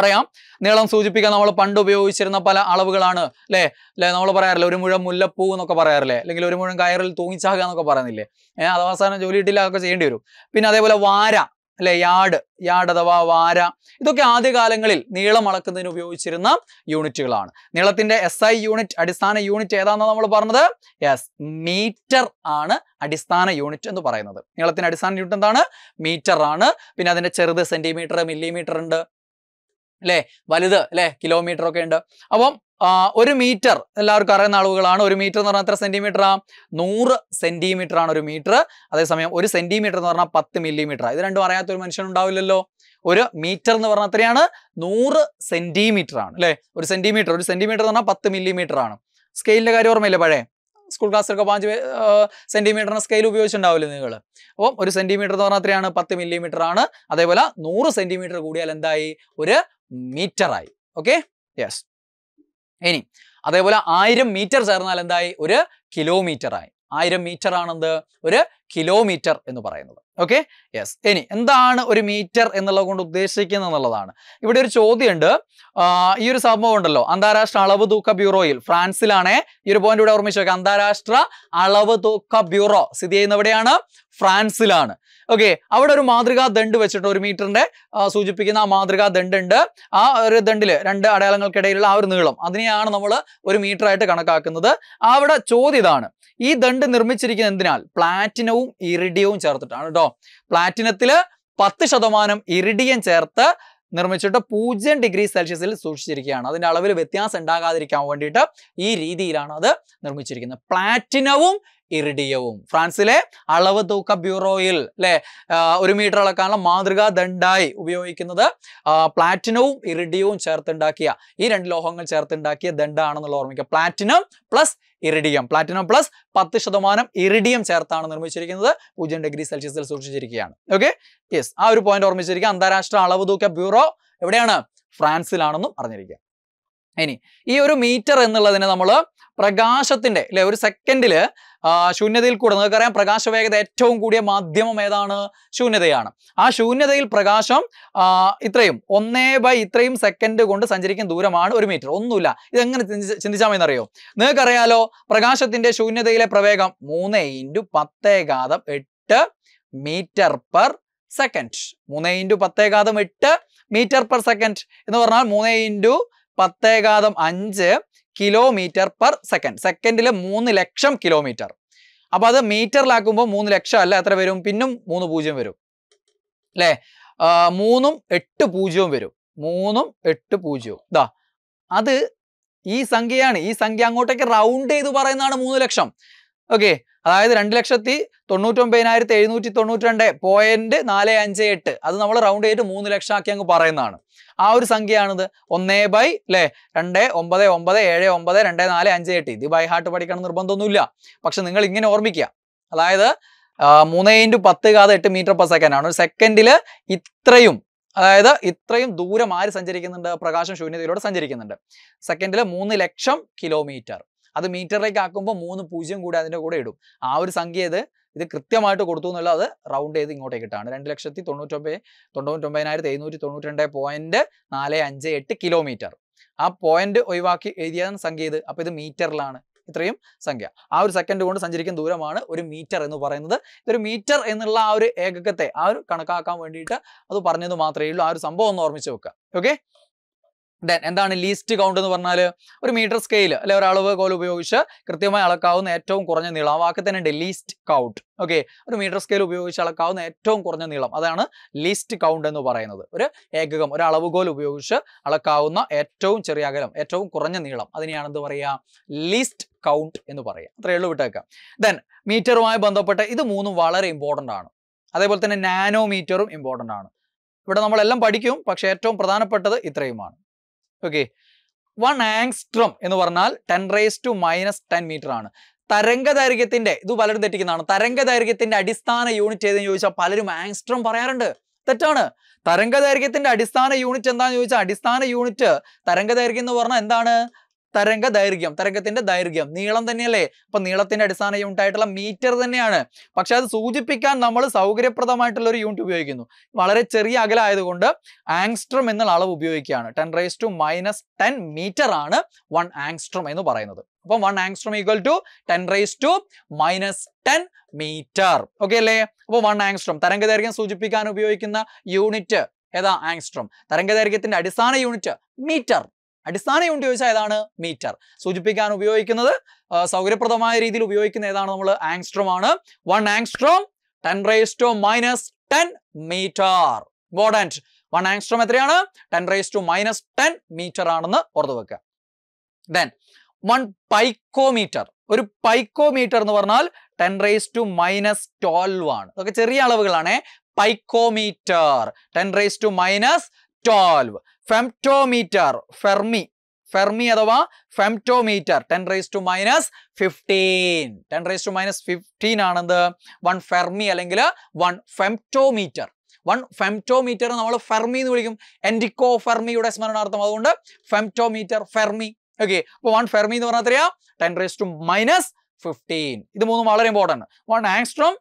അറിയാം നീളം സൂചിപ്പിക്കാൻ നമ്മൾ പണ്ട് ഉപയോഗിച്ചിരുന്ന പല അളവുകളാണ് അല്ലേ അല്ലെ നമ്മൾ പറയാറില്ലേ ഒരു മുഴം മുല്ലപ്പൂ എന്നൊക്കെ പറയാറില്ലേ അല്ലെങ്കിൽ ഒരു മുഴം കയറിൽ തൂങ്ങിച്ചാകുക എന്നൊക്കെ പറയുന്നില്ലേ ഏഹ് അത് അവസാനം ജോലി കിട്ടില്ല അതൊക്കെ ചെയ്യേണ്ടി വരും പിന്നെ അതേപോലെ വാര അല്ലെ യാഡ് യാഡ് അഥവാ വാര ഇതൊക്കെ ആദ്യകാലങ്ങളിൽ നീളം അളക്കുന്നതിന് ഉപയോഗിച്ചിരുന്ന യൂണിറ്റുകളാണ് നീളത്തിന്റെ എസ് ഐ യൂണിറ്റ് അടിസ്ഥാന യൂണിറ്റ് ഏതാണെന്ന് നമ്മൾ പറഞ്ഞത് യെസ് മീറ്റർ ആണ് അടിസ്ഥാന യൂണിറ്റ് എന്ന് പറയുന്നത് നീളത്തിന്റെ അടിസ്ഥാന യൂണിറ്റ് എന്താണ് മീറ്റർ ആണ് പിന്നെ അതിന്റെ ചെറുത് സെന്റിമീറ്റർ മില്ലിമീറ്റർ ഉണ്ട് അല്ലേ വലുത് അല്ലേ കിലോമീറ്റർ ഒക്കെ ഉണ്ട് അപ്പം ഒരു മീറ്റർ എല്ലാവർക്കും അറിയുന്ന അളവുകളാണ് ഒരു മീറ്റർ എന്ന് പറഞ്ഞാൽ എത്ര സെന്റിമീറ്റർ ആ നൂറ് സെന്റിമീറ്റർ ആണ് ഒരു മീറ്റർ അതേസമയം ഒരു സെന്റിമീറ്റർ എന്ന് പറഞ്ഞാൽ പത്ത് മില്ലിമീറ്റർ ഇത് രണ്ടും അറിയാത്ത ഒരു മനുഷ്യൻ ഉണ്ടാവില്ലല്ലോ ഒരു മീറ്റർ എന്ന് പറഞ്ഞാൽ എത്രയാണ് നൂറ് സെന്റിമീറ്റർ ആണ് അല്ലേ ഒരു സെന്റിമീറ്റർ ഒരു സെന്റിമീറ്റർ എന്ന് പറഞ്ഞാൽ പത്ത് മില്ലിമീറ്റർ ആണ് സ്കെയിലിന്റെ കാര്യം ഓർമ്മയില്ലേ പഴയ സ്കൂൾ ക്ലാസ്സിലൊക്കെ പാഞ്ച് സെൻറ്റിമീറ്ററിന് സ്കെയിൽ ഉപയോഗിച്ചിട്ടുണ്ടാവില്ല നിങ്ങൾ അപ്പോൾ ഒരു സെൻറ്റിമീറ്റർ എന്ന് പറഞ്ഞാൽ എത്രയാണ് പത്ത് മില്ലിമീറ്റർ ആണ് അതേപോലെ നൂറ് സെൻറ്റിമീറ്റർ കൂടിയാൽ എന്തായി ഒരു മീറ്ററായി ഓക്കെ യെസ് ഇനി അതേപോലെ ആയിരം മീറ്റർ ചേർന്നാൽ എന്തായി ഒരു കിലോമീറ്ററായി ആയിരം മീറ്റർ ആണെന്ത് ഒരു കിലോമീറ്റർ എന്ന് പറയുന്നത് ഓക്കെ യെസ് ഇനി എന്താണ് ഒരു മീറ്റർ എന്നുള്ളത് കൊണ്ട് ഉദ്ദേശിക്കുന്നത് എന്നുള്ളതാണ് ഇവിടെ ഒരു ചോദ്യമുണ്ട് ഈ ഒരു സംഭവം ഉണ്ടല്ലോ അന്താരാഷ്ട്ര അളവ് തൂക്ക ബ്യൂറോയിൽ ഫ്രാൻസിലാണേ ഈ ഒരു പോയിന്റ് ഇവിടെ ഓർമ്മിച്ച് നോക്കാം അന്താരാഷ്ട്ര അളവ് തൂക്ക ബ്യൂറോ സ്ഥിതി ചെയ്യുന്ന എവിടെയാണ് ഫ്രാൻസിലാണ് ഓക്കെ അവിടെ ഒരു മാതൃകാ ദണ്ട് വെച്ചിട്ട് ഒരു മീറ്ററിന്റെ സൂചിപ്പിക്കുന്ന ആ മാതൃകാ ദണ്ട് ഉണ്ട് ആ ഒരു ദണ്ടില് രണ്ട് അടയാളങ്ങൾക്കിടയിലുള്ള ആ ഒരു നീളം അതിനെയാണ് നമ്മൾ ഒരു മീറ്ററായിട്ട് കണക്കാക്കുന്നത് അവിടെ ചോദ്യം ഇതാണ് ഈ ദണ്ട് നിർമ്മിച്ചിരിക്കുന്നത് എന്തിനാൽ പ്ലാറ്റിനവും പ്ലാറ്റിനവും ഇറിഡിയവും ചേർത്തിട്ടാണ് കേട്ടോ പ്ലാറ്റിനത്തിൽ പത്ത് ശതമാനം ഇറിഡിയം ചേർത്ത് നിർമ്മിച്ചിട്ട് പൂജ്യം ഡിഗ്രി സെൽഷ്യസിൽ സൂക്ഷിച്ചിരിക്കുകയാണ് അതിൻ്റെ അളവിൽ വ്യത്യാസം ഉണ്ടാകാതിരിക്കാൻ വേണ്ടിയിട്ട് ഈ രീതിയിലാണ് അത് നിർമ്മിച്ചിരിക്കുന്നത് പ്ലാറ്റിനവും ഇറിഡിയവും ഫ്രാൻസിലെ അളവ് തൂക്ക ബ്യൂറോയിൽ അല്ലെ ഒരു മീറ്റർ അളക്കാനുള്ള മാതൃകാ ദണ്ഡായി ഉപയോഗിക്കുന്നത് പ്ലാറ്റിനവും ഇറിഡിയവും ചേർത്തുണ്ടാക്കിയ ഈ രണ്ട് ലോഹങ്ങൾ ചേർത്തുണ്ടാക്കിയ ദണ്ഡാണെന്നുള്ള ഓർമ്മിക്കുക platinum plus iridium platinum plus പത്ത് ശതമാനം ഇറിഡിയം ചേർത്താണ് നിർമ്മിച്ചിരിക്കുന്നത് പൂജ്യം ഡിഗ്രി സെൽഷ്യസിൽ സൂക്ഷിച്ചിരിക്കുകയാണ് ഓക്കെ യെസ് ആ ഒരു പോയിന്റ് ഓർമ്മിച്ചിരിക്കുക അന്താരാഷ്ട്ര അളവ് തൂക്ക ബ്യൂറോ എവിടെയാണ് ഫ്രാൻസിലാണെന്നും അറിഞ്ഞിരിക്കുക ഇനി ഈ ഒരു മീറ്റർ എന്നുള്ളതിനെ നമ്മൾ പ്രകാശത്തിന്റെ അല്ലെ ഒരു സെക്കൻഡിൽ ശൂന്യതയിൽ കൂടെ നിങ്ങൾക്കറിയാം പ്രകാശ വേഗത ഏറ്റവും കൂടിയ മാധ്യമം ഏതാണ് ശൂന്യതയാണ് ആ ശൂന്യതയിൽ പ്രകാശം ഇത്രയും ഒന്നേ ബൈ ഇത്രയും സെക്കൻഡ് കൊണ്ട് സഞ്ചരിക്കുന്ന ദൂരമാണ് ഒരു മീറ്റർ ഒന്നുമില്ല ഇതെങ്ങനെ ചിന്തിച്ചാൽ മതിയെന്നറിയോ നിങ്ങൾക്കറിയാലോ പ്രകാശത്തിന്റെ ശൂന്യതയിലെ പ്രവേഗം മൂന്ന് ഇൻറ്റു പത്തേ ഘാതം എട്ട് മീറ്റർ പെർ സെക്കൻഡ് മൂന്ന് ഇൻറ്റു പത്തേ ഘാതം എട്ട് മീറ്റർ പെർ സെക്കൻഡ് എന്ന് പറഞ്ഞാൽ മൂന്ന് ഇൻറ്റു പത്തേകാതം അഞ്ച് കിലോമീറ്റർ പെർ സെക്കൻഡ് സെക്കൻഡിൽ മൂന്ന് ലക്ഷം കിലോമീറ്റർ അപ്പോൾ അത് മീറ്ററിലാക്കുമ്പോൾ മൂന്ന് ലക്ഷം അല്ല എത്ര വരും പിന്നും മൂന്ന് പൂജ്യം വരും അല്ലേ മൂന്നും എട്ട് പൂജ്യവും വരും മൂന്നും എട്ട് പൂജ്യവും ഇതാ അത് ഈ സംഖ്യയാണ് ഈ സംഖ്യ അങ്ങോട്ടേക്ക് റൗണ്ട് ചെയ്ത് പറയുന്നതാണ് മൂന്ന് ലക്ഷം ഓക്കെ അതായത് രണ്ട് ലക്ഷത്തി തൊണ്ണൂറ്റൊമ്പതിനായിരത്തി എഴുന്നൂറ്റി തൊണ്ണൂറ്റി രണ്ട് പോയിന്റ് നാല് അഞ്ച് എട്ട് അത് നമ്മൾ റൗണ്ട് ചെയ്ത് മൂന്ന് ലക്ഷം ആക്കി അങ്ങ് പറയുന്നതാണ് ആ ഒരു സംഖ്യയാണിത് ഒന്നേ ബൈ അല്ലെ രണ്ട് ഒമ്പത് ഒമ്പത് ഏഴ് ഒമ്പത് രണ്ട് നാല് അഞ്ച് എട്ട് ഇത് ബൈ ഹാർട്ട് പഠിക്കണം നിർബന്ധമൊന്നുമില്ല പക്ഷെ നിങ്ങൾ ഇങ്ങനെ ഓർമ്മിക്കുക അതായത് മൂന്ന് ഇൻറ്റു പത്ത് കാത് എട്ട് മീറ്റർ പെർ സെക്കൻഡ് ആണ് ഒരു സെക്കൻഡിൽ ഇത്രയും അതായത് ഇത്രയും ദൂരം ആര് സഞ്ചരിക്കുന്നുണ്ട് പ്രകാശം ശൂന്യതയിലൂടെ സഞ്ചരിക്കുന്നുണ്ട് സെക്കൻഡിൽ മൂന്ന് ലക്ഷം കിലോമീറ്റർ അത് മീറ്ററിലേക്ക് ആക്കുമ്പോൾ മൂന്ന് പൂജ്യം കൂടി അതിൻ്റെ കൂടെ ഇടും ആ ഒരു സംഖ്യ ഇത് ഇത് കൃത്യമായിട്ട് കൊടുത്തു എന്നുള്ളത് അത് റൗണ്ട് ചെയ്ത് ഇങ്ങോട്ടേക്ക് ഇട്ടാണ് രണ്ട് ലക്ഷത്തി തൊണ്ണൂറ്റൊമ്പത് തൊണ്ണൂറ്റൊമ്പതിനായിരത്തി എഴുന്നൂറ്റി തൊണ്ണൂറ്റി രണ്ട് പോയിന്റ് നാല് അഞ്ച് എട്ട് കിലോമീറ്റർ ആ പോയിന്റ് ഒഴിവാക്കി എഴുതിയാണ് സംഖ്യ ഇത് അപ്പോൾ ഇത് മീറ്ററിലാണ് ഇത്രയും സംഖ്യ ആ ഒരു സെക്കൻഡ് കൊണ്ട് സഞ്ചരിക്കുന്ന ദൂരമാണ് ഒരു മീറ്റർ എന്ന് പറയുന്നത് ഇതൊരു മീറ്റർ എന്നുള്ള ആ ഒരു ഏകകത്തെ ആ ഒരു കണക്കാക്കാൻ വേണ്ടിയിട്ട് അത് പറഞ്ഞത് മാത്രമേ ഉള്ളൂ ആ ഒരു സംഭവം ഒന്ന് ഓർമ്മിച്ച് വെക്കുക ഓക്കെ ഡെൻ എന്താണ് ലീസ്റ്റ് കൗണ്ട് എന്ന് പറഞ്ഞാൽ ഒരു മീറ്റർ സ്കെയിൽ അല്ലെ ഒരു അളവ് കോൽ ഉപയോഗിച്ച് കൃത്യമായി അളക്കാവുന്ന ഏറ്റവും കുറഞ്ഞ നീളം ആ വാക്ക് തന്നെ ഉണ്ട് ലീസ്റ്റ് കൗണ്ട് ഓക്കെ ഒരു മീറ്റർ സ്കെയിൽ ഉപയോഗിച്ച് അളക്കാവുന്ന ഏറ്റവും കുറഞ്ഞ നീളം അതാണ് ലീസ്റ്റ് കൗണ്ട് എന്ന് പറയുന്നത് ഒരു ഏകകം ഒരു അളവ് കോൽ ഉപയോഗിച്ച് അളക്കാവുന്ന ഏറ്റവും ചെറിയ അകലം ഏറ്റവും കുറഞ്ഞ നീളം അതിനെയാണ് എന്ത് പറയുക ലീസ്റ്റ് കൗണ്ട് എന്ന് പറയുക അത്രയേ ഉള്ളൂ വിട്ടേക്കാം ദെൻ മീറ്ററുമായി ബന്ധപ്പെട്ട് ഇത് മൂന്നും വളരെ ഇമ്പോർട്ടൻ്റ് ആണ് അതേപോലെ തന്നെ നാനോമീറ്ററും ഇമ്പോർട്ടൻ്റ് ആണ് ഇവിടെ നമ്മളെല്ലാം പഠിക്കും പക്ഷേ ഏറ്റവും പ്രധാനപ്പെട്ടത് ഇത്രയുമാണ് ഓക്കെ വൺ ആങ്സ്ട്രം എന്ന് പറഞ്ഞാൽ ten raise to minus ten metre ആണ് തരംഗ ദൈർഘ്യത്തിന്റെ ഇത് പലരും തെറ്റിക്കുന്നതാണ് തരംഗ ദൈർഘ്യത്തിന്റെ അടിസ്ഥാന യൂണിറ്റ് ഏതെന്ന് ചോദിച്ചാൽ പലരും ആങ്സ്ട്രം പറയാറുണ്ട് തെറ്റാണ് തരംഗ ദൈർഘ്യത്തിന്റെ അടിസ്ഥാന യൂണിറ്റ് എന്താന്ന് ചോദിച്ചാൽ അടിസ്ഥാന യൂണിറ്റ് തരംഗ ദൈർഘ്യം എന്ന് പറഞ്ഞാൽ എന്താണ് തരംഗ ദൈർഘ്യം തരംഗത്തിന്റെ ദൈർഘ്യം നീളം തന്നെയല്ലേ അപ്പൊ നീളത്തിന്റെ അടിസ്ഥാന യൂണിറ്റ് ആയിട്ടുള്ള മീറ്റർ തന്നെയാണ് പക്ഷെ അത് സൂചിപ്പിക്കാൻ നമ്മൾ സൗകര്യപ്രദമായിട്ടുള്ള ഒരു യൂണിറ്റ് ഉപയോഗിക്കുന്നു വളരെ ചെറിയ അകലായതുകൊണ്ട് ആങ്സ്ട്രം എന്നുള്ള അളവ് ഉപയോഗിക്കുകയാണ് ten raise to minus ten metre ആണ് വൺ ആങ്സ്ട്രം എന്ന് പറയുന്നത് അപ്പം one angstrom equal to ten raise to minus ten metre okay അല്ലേ അപ്പോൾ വൺ ആങ്സ്ട്രം തരംഗ ദൈർഘ്യം സൂചിപ്പിക്കാൻ ഉപയോഗിക്കുന്ന യൂണിറ്റ് ഏതാ ആങ്സ്ട്രം തരംഗദൈർഘ്യത്തിന്റെ അടിസ്ഥാന യൂണിറ്റ് മീറ്റർ അടിസ്ഥാന യൂണിറ്റ് ചോദിച്ചാൽ ഏതാണ് മീറ്റർ സൂചിപ്പിക്കാൻ ഉപയോഗിക്കുന്നത് സൗകര്യപ്രദമായ രീതിയിൽ ഉപയോഗിക്കുന്ന ഏതാണ് നമ്മൾ ആങ്സ്ട്രോം ആണ് one angstrom ten raise to minus ten metre important one angstrom എത്രയാണ് ten raise to minus ten metre ആണെന്ന് ഓർത്തു വെക്കുക ദെൻ വൺ പൈക്കോമീറ്റർ ഒരു പൈക്കോമീറ്റർ എന്ന് പറഞ്ഞാൽ ten raise to minus twelve ആണ് ഇതൊക്കെ ചെറിയ അളവുകളാണേ picometre ten raise to minus twelve femtometre fermi fermi അഥവാ femtometre ten raise to minus fifteen ten raise to minus fifteen ആണെന്ത് വൺ ഫെർമി അല്ലെങ്കിൽ വൺ ഫെംറ്റോമീറ്റർ വൺ ഫെംറ്റോമീറ്റർ നമ്മൾ fermi എന്ന് വിളിക്കും എൻഡിക്കോ ഫെർമിയുടെ സ്മരണാർത്ഥം അതുകൊണ്ട് ഫെംറ്റോമീറ്റർ ഫെർമി ഓക്കെ അപ്പൊ വൺ ഫെർമി എന്ന് പറഞ്ഞാൽ അറിയാം ten raise to minus fifteen ഇത് മൂന്നും വളരെ important one angstrom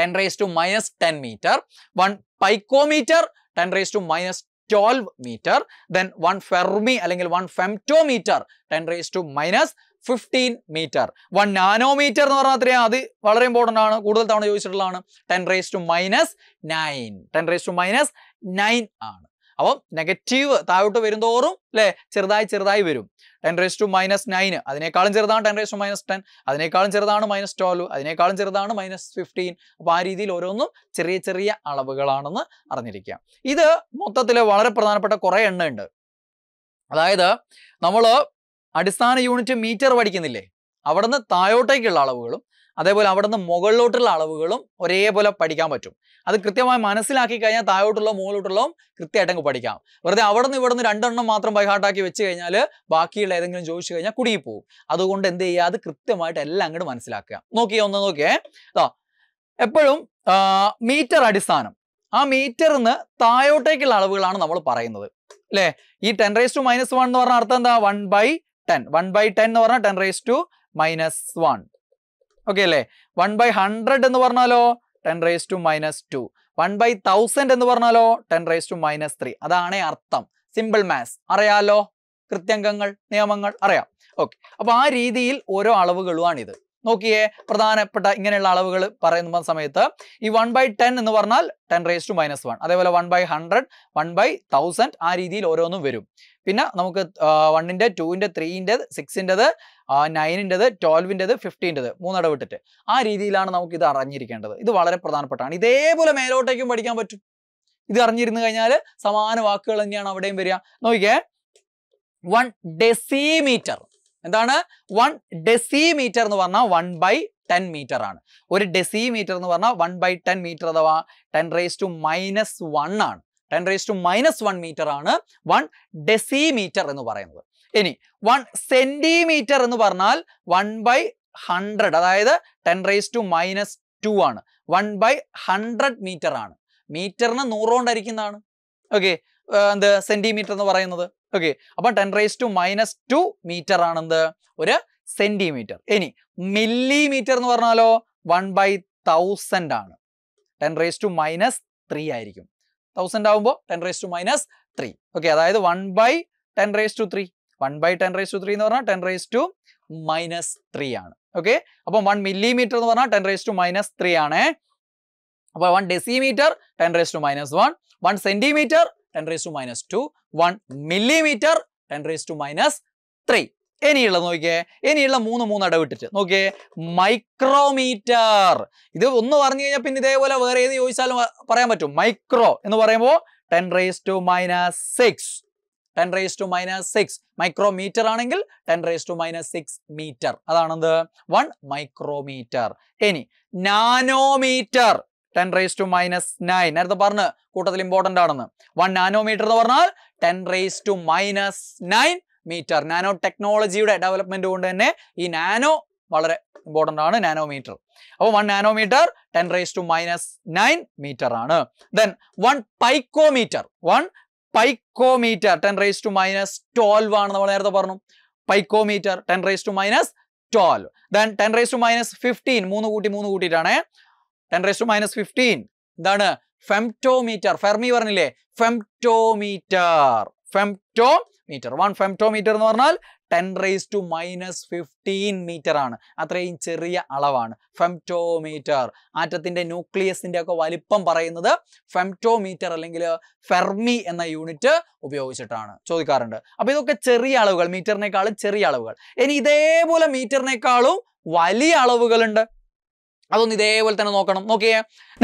ten raise to minus ten metre one picometre ten raise to minus twelve metre then one fermi അല്ലെങ്കിൽ one femtometre ten raise to minus fifteen metre one nanometre എന്ന് പറഞ്ഞാൽ അത്രയും അത് വളരെ important ആണ് കൂടുതൽ തവണ ചോദിച്ചിട്ടുള്ളതാണ് ten raise to minus nine ten raise to minus nine ആണ് അപ്പം നെഗറ്റീവ് താഴോട്ട് വരുന്തോറും അല്ലേ ചെറുതായി ചെറുതായി വരും ten raise to minus nine അതിനേക്കാളും ചെറുതാണ് ten raise to minus ten അതിനേക്കാളും ചെറുതാണ് മൈനസ് ട്വൽവ് അതിനേക്കാളും ചെറുതാണ് മൈനസ് ഫിഫ്റ്റീൻ അപ്പോൾ ആ രീതിയിൽ ഓരോന്നും ചെറിയ ചെറിയ അളവുകളാണെന്ന് അറിഞ്ഞിരിക്കാം ഇത് മൊത്തത്തിൽ വളരെ പ്രധാനപ്പെട്ട കുറേ എണ്ണ അതായത് നമ്മൾ അടിസ്ഥാന യൂണിറ്റ് മീറ്റർ പഠിക്കുന്നില്ലേ അവിടുന്ന് താഴോട്ടേക്കുള്ള അളവുകളും അതേപോലെ അവിടുന്ന് മുകളിലോട്ടുള്ള അളവുകളും ഒരേപോലെ പഠിക്കാൻ പറ്റും അത് കൃത്യമായി മനസ്സിലാക്കി കഴിഞ്ഞാൽ താഴോട്ടുള്ള മുകളിലോട്ടുള്ളതും കൃത്യമായിട്ട് പഠിക്കാം വെറുതെ അവിടെ നിന്ന് ഇവിടുന്ന് രണ്ടെണ്ണം മാത്രം ബൈഹാർട്ടാക്കി വെച്ച് കഴിഞ്ഞാൽ ബാക്കിയുള്ള ഏതെങ്കിലും ചോദിച്ചു കഴിഞ്ഞാൽ കുടുങ്ങിപ്പോവും അതുകൊണ്ട് എന്ത് ചെയ്യുക അത് കൃത്യമായിട്ട് എല്ലാം അങ്ങോട്ട് മനസ്സിലാക്കുക നോക്കിയേ ഒന്ന് നോക്കിയേ എപ്പോഴും മീറ്റർ അടിസ്ഥാനം ആ മീറ്ററിൽ നിന്ന് താഴോട്ടേക്കുള്ള അളവുകളാണ് നമ്മൾ പറയുന്നത് അല്ലേ ഈ ten raise to minus one എന്ന് പറഞ്ഞ അർത്ഥം എന്താ one by ten one by ten എന്ന് പറഞ്ഞാൽ ten raise to minus one okay അല്ലേ വൺ ബൈ ഹൺഡ്രഡ് എന്ന് പറഞ്ഞാലോ ten raise to minus two one by thousand എന്ന് പറഞ്ഞാലോ ten raise to minus three അതാണ് അർത്ഥം സിമ്പിൾ മാത്സ് അറിയാലോ കൃത്യംഗങ്ങൾ നിയമങ്ങൾ അറിയാം ഓക്കെ അപ്പോൾ ആ രീതിയിൽ ഓരോ അളവുകളുമാണിത് നോക്കിയേ പ്രധാനപ്പെട്ട ഇങ്ങനെയുള്ള അളവുകൾ പറയുന്ന സമയത്ത് ഈ വൺ ബൈ ടെൻ എന്ന് പറഞ്ഞാൽ ten raise to minus one അതേപോലെ one by hundred one by thousand ആ രീതിയിൽ ഓരോന്നും വരും പിന്നെ നമുക്ക് വണ്ണിൻ്റെ ടൂവിൻ്റെ ത്രീൻ്റെ സിക്സിൻ്റെത് നയനിൻ്റെത് ട്വൽവിൻ്റെത് ഫിഫ്റ്റീൻ്റെത് വിട്ടിട്ട് ആ രീതിയിലാണ് നമുക്ക് ഇത് അറിഞ്ഞിരിക്കേണ്ടത് ഇത് വളരെ പ്രധാനപ്പെട്ടാണ് ഇതേപോലെ മേലോട്ടേക്കും പഠിക്കാൻ പറ്റും ഇത് അറിഞ്ഞിരുന്നു കഴിഞ്ഞാൽ സമാന വാക്കുകൾ തന്നെയാണ് അവിടെയും വരിക നോക്കിക്കേ വൺ ഡെസിമീറ്റർ എന്താണ് വൺ ഡെസിമീറ്റർ എന്ന് പറഞ്ഞാൽ വൺ ബൈ ടെൻ മീറ്റർ ആണ് ഒരു ഡെസിമീറ്റർ എന്ന് പറഞ്ഞാൽ വൺ ബൈ ടെൻ മീറ്റർ അഥവാ ten raise to minus one ആണ് ten raise to minus one metre ആണ് വൺ ഡെസിമീറ്റർ എന്ന് പറയുന്നത് ഇനി വൺ സെന്റിമീറ്റർ എന്ന് പറഞ്ഞാൽ വൺ ബൈ ഹൺഡ്രഡ് അതായത് ten raise to minus two ആണ് വൺ ബൈ ഹൺഡ്രഡ് മീറ്റർ ആണ് മീറ്ററിന് നൂറുകൊണ്ടായിരിക്കുന്നതാണ് ഓക്കെ എന്ത് സെന്റിമീറ്റർ എന്ന് പറയുന്നത് ഓക്കെ അപ്പൊ ten raise to minus two metre ആണെന്ത് ഒരു സെന്റിമീറ്റർ ഇനി മില്ലിമീറ്റർ എന്ന് പറഞ്ഞാലോ വൺ ബൈ തൗസൻഡ് ആണ് ten raise to minus three ആയിരിക്കും തൗസൻഡ് ആകുമ്പോൾ ten raise to minus three okay അതായത് one by ten raise to three one by ten raise to three എന്ന് പറഞ്ഞാൽ ten raise to minus three ആണ് okay അപ്പൊ one millimetre എന്ന് പറഞ്ഞാൽ ten raise to minus three ആണ് അപ്പൊ one decimetre ten raise to minus one one centimetre ten raise to minus two one millimetre ten raise to minus three ഇനിയുള്ളത് നോക്കിയേ ഇനിയുള്ള മൂന്ന് മൂന്ന് ഇടവിട്ടിട്ട് നോക്കിയേ മൈക്രോമീറ്റർ ഇത് ഒന്ന് പറഞ്ഞു കഴിഞ്ഞാൽ പിന്നെ ഇതേപോലെ വേറെ ഏത് ചോദിച്ചാലും പറയാൻ പറ്റും മൈക്രോ എന്ന് പറയുമ്പോൾ ten raise to minus six ten raise to minus six micrometre ആണെങ്കിൽ ten raise to minus six metre അതാണെന്ത് വൺ മൈക്രോമീറ്റർ ഇനി nanometre ten raise to minus nine നേരത്തെ പറഞ്ഞ് കൂട്ടത്തിൽ ഇമ്പോർട്ടൻ്റ് ആണെന്ന് വൺ നാനോമീറ്റർ എന്ന് പറഞ്ഞാൽ ten raise to minus nine metre nano ടെക്നോളജിയുടെ ഡെവലപ്മെന്റ് കൊണ്ട് തന്നെ ഈ നാനോ വളരെ ഇമ്പോർട്ടൻ്റ് ആണ് നാനോമീറ്റർ അപ്പോൾ one nanometre ten raise to minus nine metre ആണ് then one picometre one picometre ten raise to minus twelve ആണ് നമ്മൾ നേരത്തെ പറഞ്ഞു picometre ten raise to minus twelve then ten raise to minus fifteen മൂന്ന് കൂട്ടി മൂന്ന് കൂട്ടിയിട്ടാണ് ten raise to minus fifteen എന്താണ് ഫെംറ്റോമീറ്റർ ഫെർമി പറഞ്ഞില്ലേ ഫെംറ്റോമീറ്റർ ഫെംറ്റോമീറ്റർ വൺ ഫെംറ്റോമീറ്റർ എന്ന് പറഞ്ഞാൽ ten raise to minus fifteen metre ആണ് അത്രയും ചെറിയ അളവാണ് ഫെംറ്റോമീറ്റർ ആറ്റത്തിൻ്റെ ന്യൂക്ലിയസിൻ്റെ ഒക്കെ വലിപ്പം പറയുന്നത് ഫെംറ്റോമീറ്റർ അല്ലെങ്കിൽ ഫെർമി എന്ന യൂണിറ്റ് ഉപയോഗിച്ചിട്ടാണ് ചോദിക്കാറുണ്ട് അപ്പോൾ ഇതൊക്കെ ചെറിയ അളവുകൾ മീറ്ററിനേക്കാളും ചെറിയ അളവുകൾ ഇനി ഇതേപോലെ മീറ്ററിനേക്കാളും വലിയ അളവുകളുണ്ട് അതൊന്ന് ഇതേപോലെ തന്നെ നോക്കണം നോക്കിയേ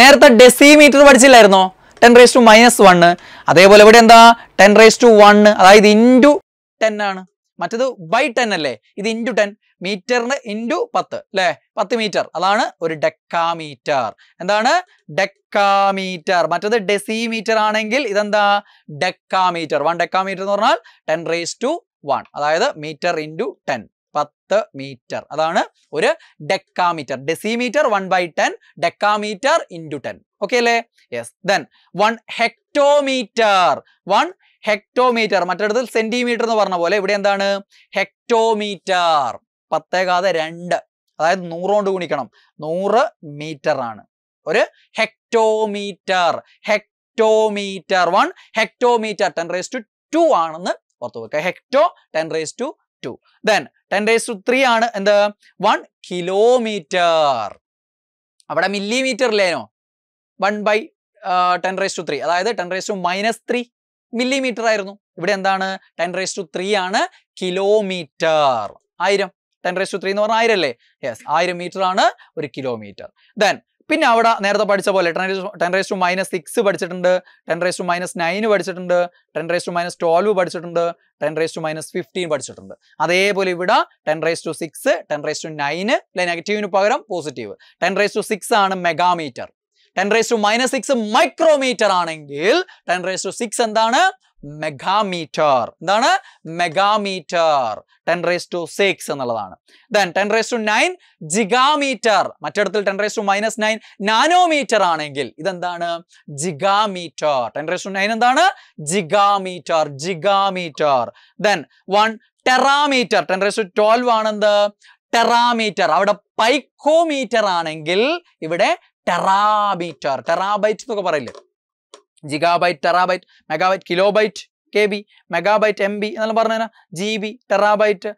നേരത്തെ ഡെസിമീറ്റർ പഠിച്ചില്ലായിരുന്നോ ten raise to minus one അതേപോലെ ഇവിടെ എന്താ ടെൻ റേസ് ടു വണ്ണ് അതായത് ഇൻറ്റു ടെൻ ആണ് മറ്റത് ബൈ ടെൻ അല്ലേ ഇത് ഇൻറ്റു ടെൻ മീറ്ററിന് ഇൻറ്റു പത്ത് അല്ലേ പത്ത് മീറ്റർ അതാണ് ഒരു ഡെക്കാമീറ്റർ എന്താണ് ഡെക്കാമീറ്റർ മറ്റത് ഡെസിമീറ്റർ ആണെങ്കിൽ ഇതെന്താ ഡെക്കാമീറ്റർ വൺ ഡെക്കാമീറ്റർ എന്ന് പറഞ്ഞാൽ ടെൻ റേസ് ടു വൺ അതായത് മീറ്റർ ഇൻറ്റു ടെൻ പത്ത് മീറ്റർ അതാണ് ഒരു decametre decimetre one by ten decametre into ten okay അല്ലേ yes then one hectometre one hectometre മറ്റടുത്ത് സെന്റിമീറ്റർ എന്ന് പറഞ്ഞ പോലെ ഇവിടെ എന്താണ് ഹെക്ടോമീറ്റർ പത്തേകാതെ രണ്ട് അതായത് നൂറോണ്ട് ഗുണിക്കണം നൂറ് മീറ്റർ ആണ് ഒരു hectometre hectometre one hectometre ten raise to two ആണെന്ന് ഓർത്തു വെക്കുക hecto ten raise to two then ten raise to three ആണ് എന്ത് വൺ കിലോമീറ്റർ അവിടെ മില്ലിമീറ്റർ ഇല്ലേനോ one by ten raise to three അതായത് ten raise to minus three millimetre ആയിരുന്നു ഇവിടെ എന്താണ് ടെൻ റേസ് ടു ത്രീ ആണ് കിലോമീറ്റർ ആയിരം ടെൻ റേസ് ടു ത്രീ എന്ന് പറഞ്ഞാൽ ആയിരം അല്ലേ യെസ് ആയിരം മീറ്റർ ആണ് ഒരു കിലോമീറ്റർ ദെൻ പിന്നെ അവിടെ നേരത്തെ പഠിച്ച പോലെ ten ten raise to minus six പഠിച്ചിട്ടുണ്ട് ten raise to minus nine പഠിച്ചിട്ടുണ്ട് ten raise to minus twelve പഠിച്ചിട്ടുണ്ട് ten raise to minus fifteen പഠിച്ചിട്ടുണ്ട് അതേപോലെ ഇവിടെ ten raise to six ten raise to nine അല്ലെ നെഗറ്റീവിന് പകരം positive ten raise to six ആണ് megametre ten raise to minus six micrometre ആണെങ്കിൽ ടെൻ റേസ് ടു സിക്സ് എന്താണ് മെഗാമീറ്റർ എന്താണ് megametre ten raise to six എന്നുള്ളതാണ് then ten raise to nine gigametre മറ്റിടത്തിൽ ten raise to minus nine nanometre ആണെങ്കിൽ ഇതെന്താണ് gigametre ten raise to nine എന്താണ് gigametre gigametre then one terametre ten raise to twelve ആണെന്ത് terametre അവിടെ picometre ആണെങ്കിൽ ഇവിടെ terametre terabyte എന്നൊക്കെ പറയില്ലേ gigabyte terabyte megabyte kilobyte K B megabyte M B എന്നെല്ലാം പറഞ്ഞാൽ G B terabyte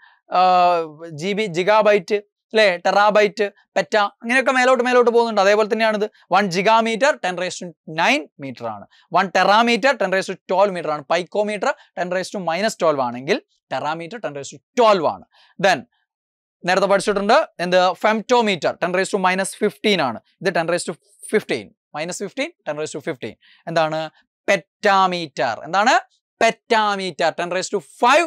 G B gigabyte അല്ലേ ടെറാബൈറ്റ് പെറ്റ അങ്ങനെയൊക്കെ മേലോട്ട് മേലോട്ട് പോകുന്നുണ്ട് അതേപോലെ തന്നെയാണിത് one gigametre ten raise to nine metre ആണ് one terametre ten raise to twelve metre ആണ് picometre ten raise to minus twelve ആണെങ്കിൽ terametre ten raise to twelve ആണ് ദെൻ നേരത്തെ പഠിച്ചിട്ടുണ്ട് എന്ത് femtometre ten raise to minus fifteen ആണ് ഇത് ten raise to fifteen minus fifteen ten raise to fifteen എന്താണ് petametre എന്താണ് petametre ten raise to five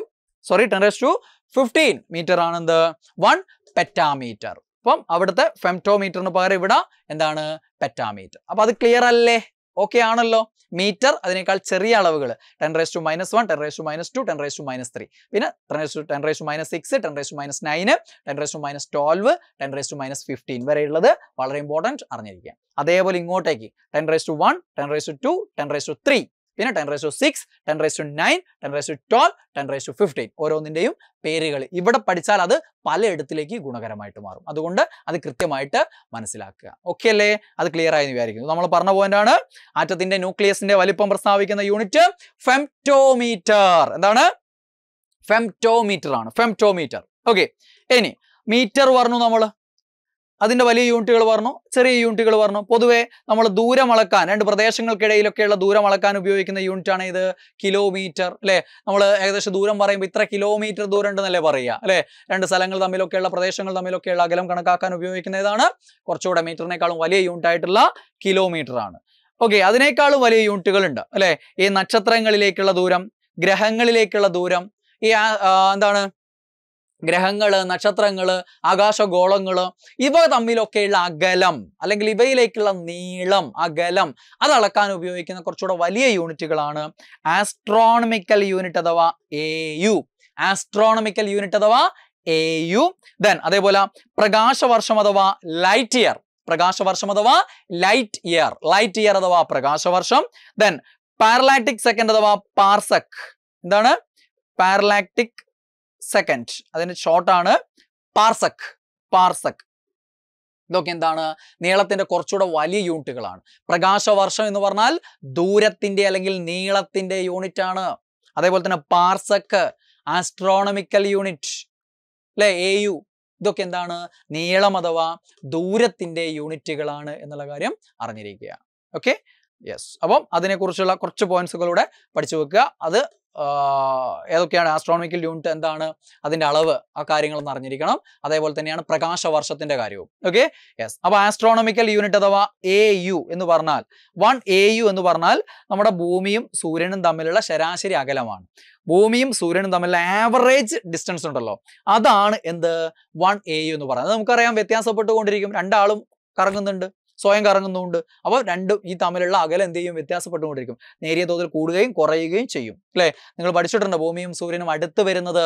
sorry ten raise to fifteen metre ആണ് എന്ത് വൺ പെറ്റാമീറ്റർ അപ്പം അവിടുത്തെ ഫെംറ്റോമീറ്ററിന് പകരം ഇവിടെ എന്താണ് പെറ്റാമീറ്റർ അപ്പൊ അത് ക്ലിയർ അല്ലേ ഓക്കെ ആണല്ലോ മീറ്റർ അതിനേക്കാൾ ചെറിയ അളവുകൾ ten raise to minus one ten raise to minus two ten raise to minus three പിന്നെ ten raise to ten raise to minus six ten raise to minus nine ten raise to minus twelve ten raise to minus fifteen വരെയുള്ളത് വളരെ important അറിഞ്ഞിരിക്കുക അതേപോലെ ഇങ്ങോട്ടേക്ക് ten raise to one ten raise to two ten raise to three പിന്നെ ten raise to six ten raise to nine ten raise to twelve ten raise to fifteen ഓരോന്നിൻ്റെയും പേരുകൾ ഇവിടെ പഠിച്ചാൽ അത് പലയിടത്തിലേക്ക് ഗുണകരമായിട്ട് മാറും അതുകൊണ്ട് അത് കൃത്യമായിട്ട് മനസ്സിലാക്കുക ഓക്കെ അല്ലേ അത് ക്ലിയർ ആയി വിചാരിക്കുന്നു നമ്മൾ പറഞ്ഞ പോയിന്റാണ് ആറ്റത്തിന്റെ ന്യൂക്ലിയസിന്റെ വലിപ്പം പ്രസ്താവിക്കുന്ന യൂണിറ്റ് ഫെംറ്റോമീറ്റർ എന്താണ് ഫെംറ്റോമീറ്റർ ആണ് ഫെംറ്റോമീറ്റർ ഓക്കെ ഇനി മീറ്റർ പറഞ്ഞു നമ്മൾ അതിൻ്റെ വലിയ യൂണിറ്റുകൾ പറഞ്ഞു ചെറിയ യൂണിറ്റുകൾ പറഞ്ഞു പൊതുവേ നമ്മൾ ദൂരം അളക്കാൻ രണ്ട് പ്രദേശങ്ങൾക്കിടയിലൊക്കെയുള്ള ദൂരം അളക്കാൻ ഉപയോഗിക്കുന്ന യൂണിറ്റാണ് ഇത് കിലോമീറ്റർ അല്ലേ നമ്മൾ ഏകദേശം ദൂരം പറയുമ്പോൾ ഇത്ര കിലോമീറ്റർ ദൂരം ഉണ്ടെന്നല്ലേ പറയുക അല്ലേ രണ്ട് സ്ഥലങ്ങൾ തമ്മിലൊക്കെയുള്ള പ്രദേശങ്ങൾ തമ്മിലൊക്കെയുള്ള അകലം കണക്കാക്കാൻ ഉപയോഗിക്കുന്ന ഇതാണ് കുറച്ചുകൂടെ മീറ്ററിനേക്കാളും വലിയ യൂണിറ്റ് ആയിട്ടുള്ള കിലോമീറ്റർ ആണ് ഓക്കെ അതിനേക്കാളും വലിയ യൂണിറ്റുകൾ ഉണ്ട് അല്ലേ ഈ നക്ഷത്രങ്ങളിലേക്കുള്ള ദൂരം ഗ്രഹങ്ങളിലേക്കുള്ള ദൂരം ഈ എന്താണ് ഗ്രഹങ്ങൾ നക്ഷത്രങ്ങൾ ആകാശഗോളങ്ങൾ ഇവ തമ്മിലൊക്കെയുള്ള അകലം അല്ലെങ്കിൽ ഇവയിലേക്കുള്ള നീളം അകലം അത് അളക്കാൻ ഉപയോഗിക്കുന്ന കുറച്ചുകൂടെ വലിയ യൂണിറ്റുകളാണ് ആസ്ട്രോണമിക്കൽ യൂണിറ്റ് അഥവാ എ യു ആസ്ട്രോണമിക്കൽ യൂണിറ്റ് അഥവാ എ യു ദെൻ അതേപോലെ പ്രകാശവർഷം അഥവാ ലൈറ്റ് ഇയർ പ്രകാശവർഷം അഥവാ ലൈറ്റ് ഇയർ ലൈറ്റ് ഇയർ അഥവാ പ്രകാശവർഷം ദെൻ പാരലാറ്റിക് സെക്കൻഡ് അഥവാ പാർസക് എന്താണ് പാരലാറ്റിക് സെക്കൻഡ് അതിന്റെ ഷോർട്ടാണ് പാർസക് പാർസക് ഇതൊക്കെ എന്താണ് നീളത്തിന്റെ കുറച്ചുകൂടെ വലിയ യൂണിറ്റുകളാണ് പ്രകാശവർഷം എന്ന് പറഞ്ഞാൽ ദൂരത്തിന്റെ അല്ലെങ്കിൽ നീളത്തിന്റെ യൂണിറ്റ് ആണ് അതേപോലെ തന്നെ പാർസക് ആസ്ട്രോണമിക്കൽ യൂണിറ്റ് അല്ലെ എ യു ഇതൊക്കെ എന്താണ് നീളം അഥവാ ദൂരത്തിന്റെ യൂണിറ്റുകളാണ് എന്നുള്ള കാര്യം അറിഞ്ഞിരിക്കുക ഓക്കെ യെസ് അപ്പം അതിനെക്കുറിച്ചുള്ള കുറച്ച് പോയിന്റ്സുകളൂടെ പഠിച്ചു വെക്കുക അത് ഏതൊക്കെയാണ് ആസ്ട്രോണമിക്കൽ യൂണിറ്റ് എന്താണ് അതിൻ്റെ അളവ് ആ കാര്യങ്ങളൊന്നും അറിഞ്ഞിരിക്കണം അതേപോലെ തന്നെയാണ് പ്രകാശ വർഷത്തിൻ്റെ കാര്യവും ഓക്കെ യെസ് അപ്പോൾ ആസ്ട്രോണമിക്കൽ യൂണിറ്റ് അഥവാ എ യു എന്ന് പറഞ്ഞാൽ വൺ എ യു എന്ന് പറഞ്ഞാൽ നമ്മുടെ ഭൂമിയും സൂര്യനും തമ്മിലുള്ള ശരാശരി അകലമാണ് ഭൂമിയും സൂര്യനും തമ്മിലുള്ള ആവറേജ് ഡിസ്റ്റൻസ് ഉണ്ടല്ലോ അതാണ് എന്ത് വൺ എ യു എന്ന് പറയുന്നത് നമുക്കറിയാം വ്യത്യാസപ്പെട്ടുകൊണ്ടിരിക്കും രണ്ടാളും കറങ്ങുന്നുണ്ട് സ്വയം കറങ്ങുന്നുണ്ട് അപ്പോൾ രണ്ടും ഈ തമ്മിലുള്ള അകലം എന്ത് ചെയ്യും വ്യത്യാസപ്പെട്ടുകൊണ്ടിരിക്കും നേരിയ തോതിൽ കൂടുകയും കുറയുകയും ചെയ്യും അല്ലേ നിങ്ങൾ പഠിച്ചിട്ടുണ്ട് ഭൂമിയും സൂര്യനും അടുത്ത് വരുന്നത്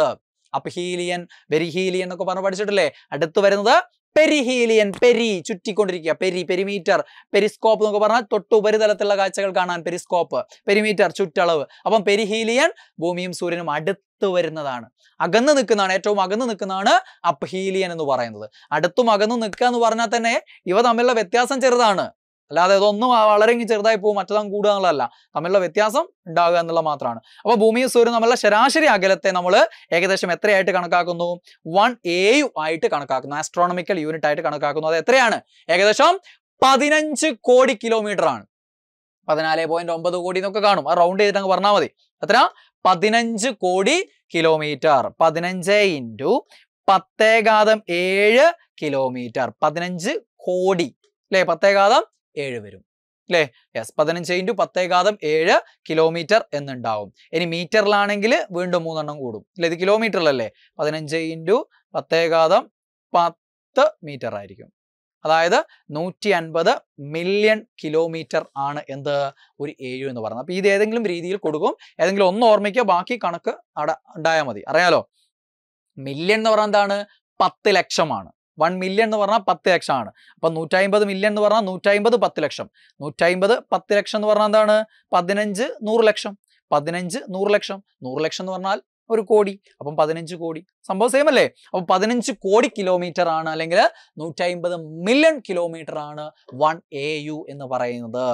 അപ്ഹീലിയൻ വെരിഹീലിയൻ എന്നൊക്കെ പറഞ്ഞ് പഠിച്ചിട്ടില്ലേ അടുത്ത് വരുന്നത് പെരിഹീലിയൻ പെരി ചുറ്റിക്കൊണ്ടിരിക്കുക പെരി പെരിമീറ്റർ പെരിസ്കോപ്പ് എന്നൊക്കെ പറഞ്ഞാൽ തൊട്ട് ഉപരിതലത്തിലുള്ള കാഴ്ചകൾ കാണാൻ പെരിസ്കോപ്പ് പെരിമീറ്റർ ചുറ്റളവ് അപ്പം പെരിഹീലിയൻ ഭൂമിയും സൂര്യനും അടുത്ത് അടുത്ത് വരുന്നതാണ് അകന്ന് നിൽക്കുന്നതാണ് ഏറ്റവും അകന്ന് നിൽക്കുന്നതാണ് അപ്ഹീലിയൻ എന്ന് പറയുന്നത് അടുത്തും അകന്ന് നിൽക്കുക എന്ന് പറഞ്ഞാൽ തന്നെ ഇവ തമ്മിലുള്ള വ്യത്യാസം ചെറുതാണ് അല്ലാതെ ഇതൊന്നും വളരെ ചെറുതായി പോകും മറ്റതാം കൂടുക എന്നുള്ളതല്ല തമ്മിലുള്ള വ്യത്യാസം ഉണ്ടാകുക എന്നുള്ള മാത്രമാണ് അപ്പോൾ ഭൂമിയും സൂര്യനും തമ്മിലുള്ള ശരാശരി അകലത്തെ നമ്മൾ ഏകദേശം എത്രയായിട്ട് കണക്കാക്കുന്നു വൺ എയു ആയിട്ട് കണക്കാക്കുന്നു ആസ്ട്രോണമിക്കൽ യൂണിറ്റ് ആയിട്ട് കണക്കാക്കുന്നു അത് എത്രയാണ് ഏകദേശം പതിനഞ്ച് കോടി കിലോമീറ്റർ ആണ് പതിനാല് പോയിന്റ് ഒമ്പത് കോടി എന്നൊക്കെ കാണും ആ റൗണ്ട് ചെയ്തിട്ട് അങ്ങ് പറഞ്ഞാൽ മതി എത്ര പതിനഞ്ച് കോടി കിലോമീറ്റർ പതിനഞ്ച് ഇൻറ്റു പത്തേകാതം ഏഴ് കിലോമീറ്റർ പതിനഞ്ച് കോടി അല്ലേ പത്തേകാതം ഏഴ് വരും അല്ലേ യെസ് പതിനഞ്ച് ഇൻറ്റു പത്തേകാതം ഏഴ് കിലോമീറ്റർ എന്നുണ്ടാവും ഇനി മീറ്ററിലാണെങ്കിൽ വീണ്ടും മൂന്നെണ്ണം കൂടും അല്ലെ ഇത് കിലോമീറ്ററിലല്ലേ പതിനഞ്ച് ഇൻറ്റു പത്തേകാതം പത്ത് മീറ്റർ ആയിരിക്കും അതായത് നൂറ്റി അൻപത് മില്യൺ കിലോമീറ്റർ ആണ് എന്ത് ഒരു ഏഴു എന്ന് പറയുന്നത് അപ്പോൾ ഇത് ഏതെങ്കിലും രീതിയിൽ കൊടുക്കും ഏതെങ്കിലും ഒന്ന് ഓർമ്മിക്കുക ബാക്കി കണക്ക് അവിടെ ഉണ്ടായാൽ മതി അറിയാലോ മില്യൺ എന്ന് പറഞ്ഞാൽ എന്താണ് പത്ത് ലക്ഷമാണ് വൺ മില്യൺ എന്ന് പറഞ്ഞാൽ പത്ത് ലക്ഷമാണ് അപ്പം നൂറ്റമ്പത് മില്യൺ എന്ന് പറഞ്ഞാൽ നൂറ്റമ്പത് പത്ത് ലക്ഷം നൂറ്റമ്പത് പത്ത് ലക്ഷം എന്ന് പറഞ്ഞാൽ എന്താണ് പതിനഞ്ച് നൂറ് ലക്ഷം പതിനഞ്ച് നൂറ് ലക്ഷം നൂറ് ലക്ഷം എന്ന് പറഞ്ഞാൽ ഒരു കോടി അപ്പം പതിനഞ്ച് കോടി സംഭവം സെയിം അല്ലേ അപ്പം പതിനഞ്ച് കോടി കിലോമീറ്റർ ആണ് അല്ലെങ്കിൽ നൂറ്റി മില്യൺ കിലോമീറ്റർ ആണ് വൺ എ യു എന്ന് പറയുന്നത്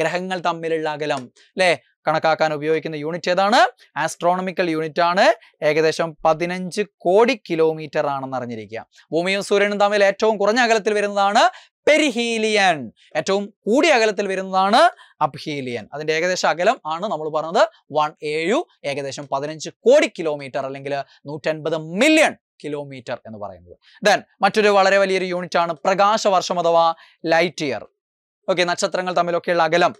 ഗ്രഹങ്ങൾ തമ്മിലുള്ള അകലം അല്ലേ കണക്കാക്കാൻ ഉപയോഗിക്കുന്ന യൂണിറ്റ് ഏതാണ് ആസ്ട്രോണമിക്കൽ യൂണിറ്റ് ആണ് ഏകദേശം പതിനഞ്ച് കോടി കിലോമീറ്റർ ആണെന്ന് അറിഞ്ഞിരിക്കുക ഭൂമിയും സൂര്യനും തമ്മിൽ ഏറ്റവും കുറഞ്ഞ അകലത്തിൽ വരുന്നതാണ് പെരിഹീലിയൻ ഏറ്റവും കൂടിയ അകലത്തിൽ വരുന്നതാണ് അപ്ഹീലിയൻ അതിന്റെ ഏകദേശ അകലം ആണ് നമ്മൾ പറഞ്ഞത് വൺ ഏഴു ഏകദേശം പതിനഞ്ച് കോടി കിലോമീറ്റർ അല്ലെങ്കിൽ നൂറ്റൻപത് മില്യൺ കിലോമീറ്റർ എന്ന് പറയുന്നത് ദെൻ മറ്റൊരു വളരെ വലിയൊരു യൂണിറ്റ് ആണ് പ്രകാശവർഷം അഥവാ ലൈറ്റ് ഇയർ ഓക്കെ നക്ഷത്രങ്ങൾ തമ്മിലൊക്കെയുള്ള അകലം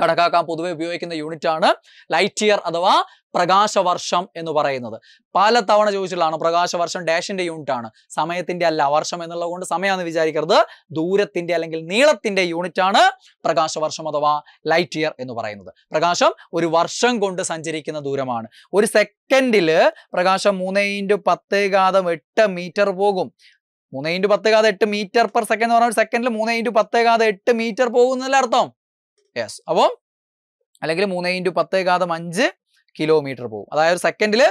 കണക്കാക്കാൻ പൊതുവെ ഉപയോഗിക്കുന്ന യൂണിറ്റ് ആണ് ലൈറ്റ് ഇയർ അഥവാ പ്രകാശവർഷം എന്ന് പറയുന്നത് പല തവണ ചോദിച്ചിട്ടുള്ളതാണ് പ്രകാശവർഷം ഡാഷിന്റെ യൂണിറ്റ് ആണ് സമയത്തിന്റെ അല്ല വർഷം എന്നുള്ളത് കൊണ്ട് സമയമെന്ന് വിചാരിക്കരുത് ദൂരത്തിന്റെ അല്ലെങ്കിൽ നീളത്തിന്റെ യൂണിറ്റ് ആണ് പ്രകാശവർഷം അഥവാ ലൈറ്റ് ഇയർ എന്ന് പറയുന്നത് പ്രകാശം ഒരു വർഷം കൊണ്ട് സഞ്ചരിക്കുന്ന ദൂരമാണ് ഒരു സെക്കൻഡിൽ പ്രകാശം മൂന്ന് ഇൻറ്റു പത്ത് കാതം എട്ട് മീറ്റർ പോകും മൂന്ന് ഇൻറ്റു പത്ത് ഘാതം എട്ട് മീറ്റർ പെർ സെക്കൻഡ് എന്ന് പറഞ്ഞാൽ സെക്കൻഡിൽ മൂന്ന് ഇൻറ്റു പത്ത് ഘാതം എട്ട് മീറ്റർ പോകുന്നതിൽ അർത്ഥം യെസ് അപ്പം അല്ലെങ്കിൽ മൂന്ന് ഇൻറ്റു പത്ത് കാതം അഞ്ച് കിലോമീറ്റർ പോകും അതായത് ഒരു സെക്കൻഡിൽ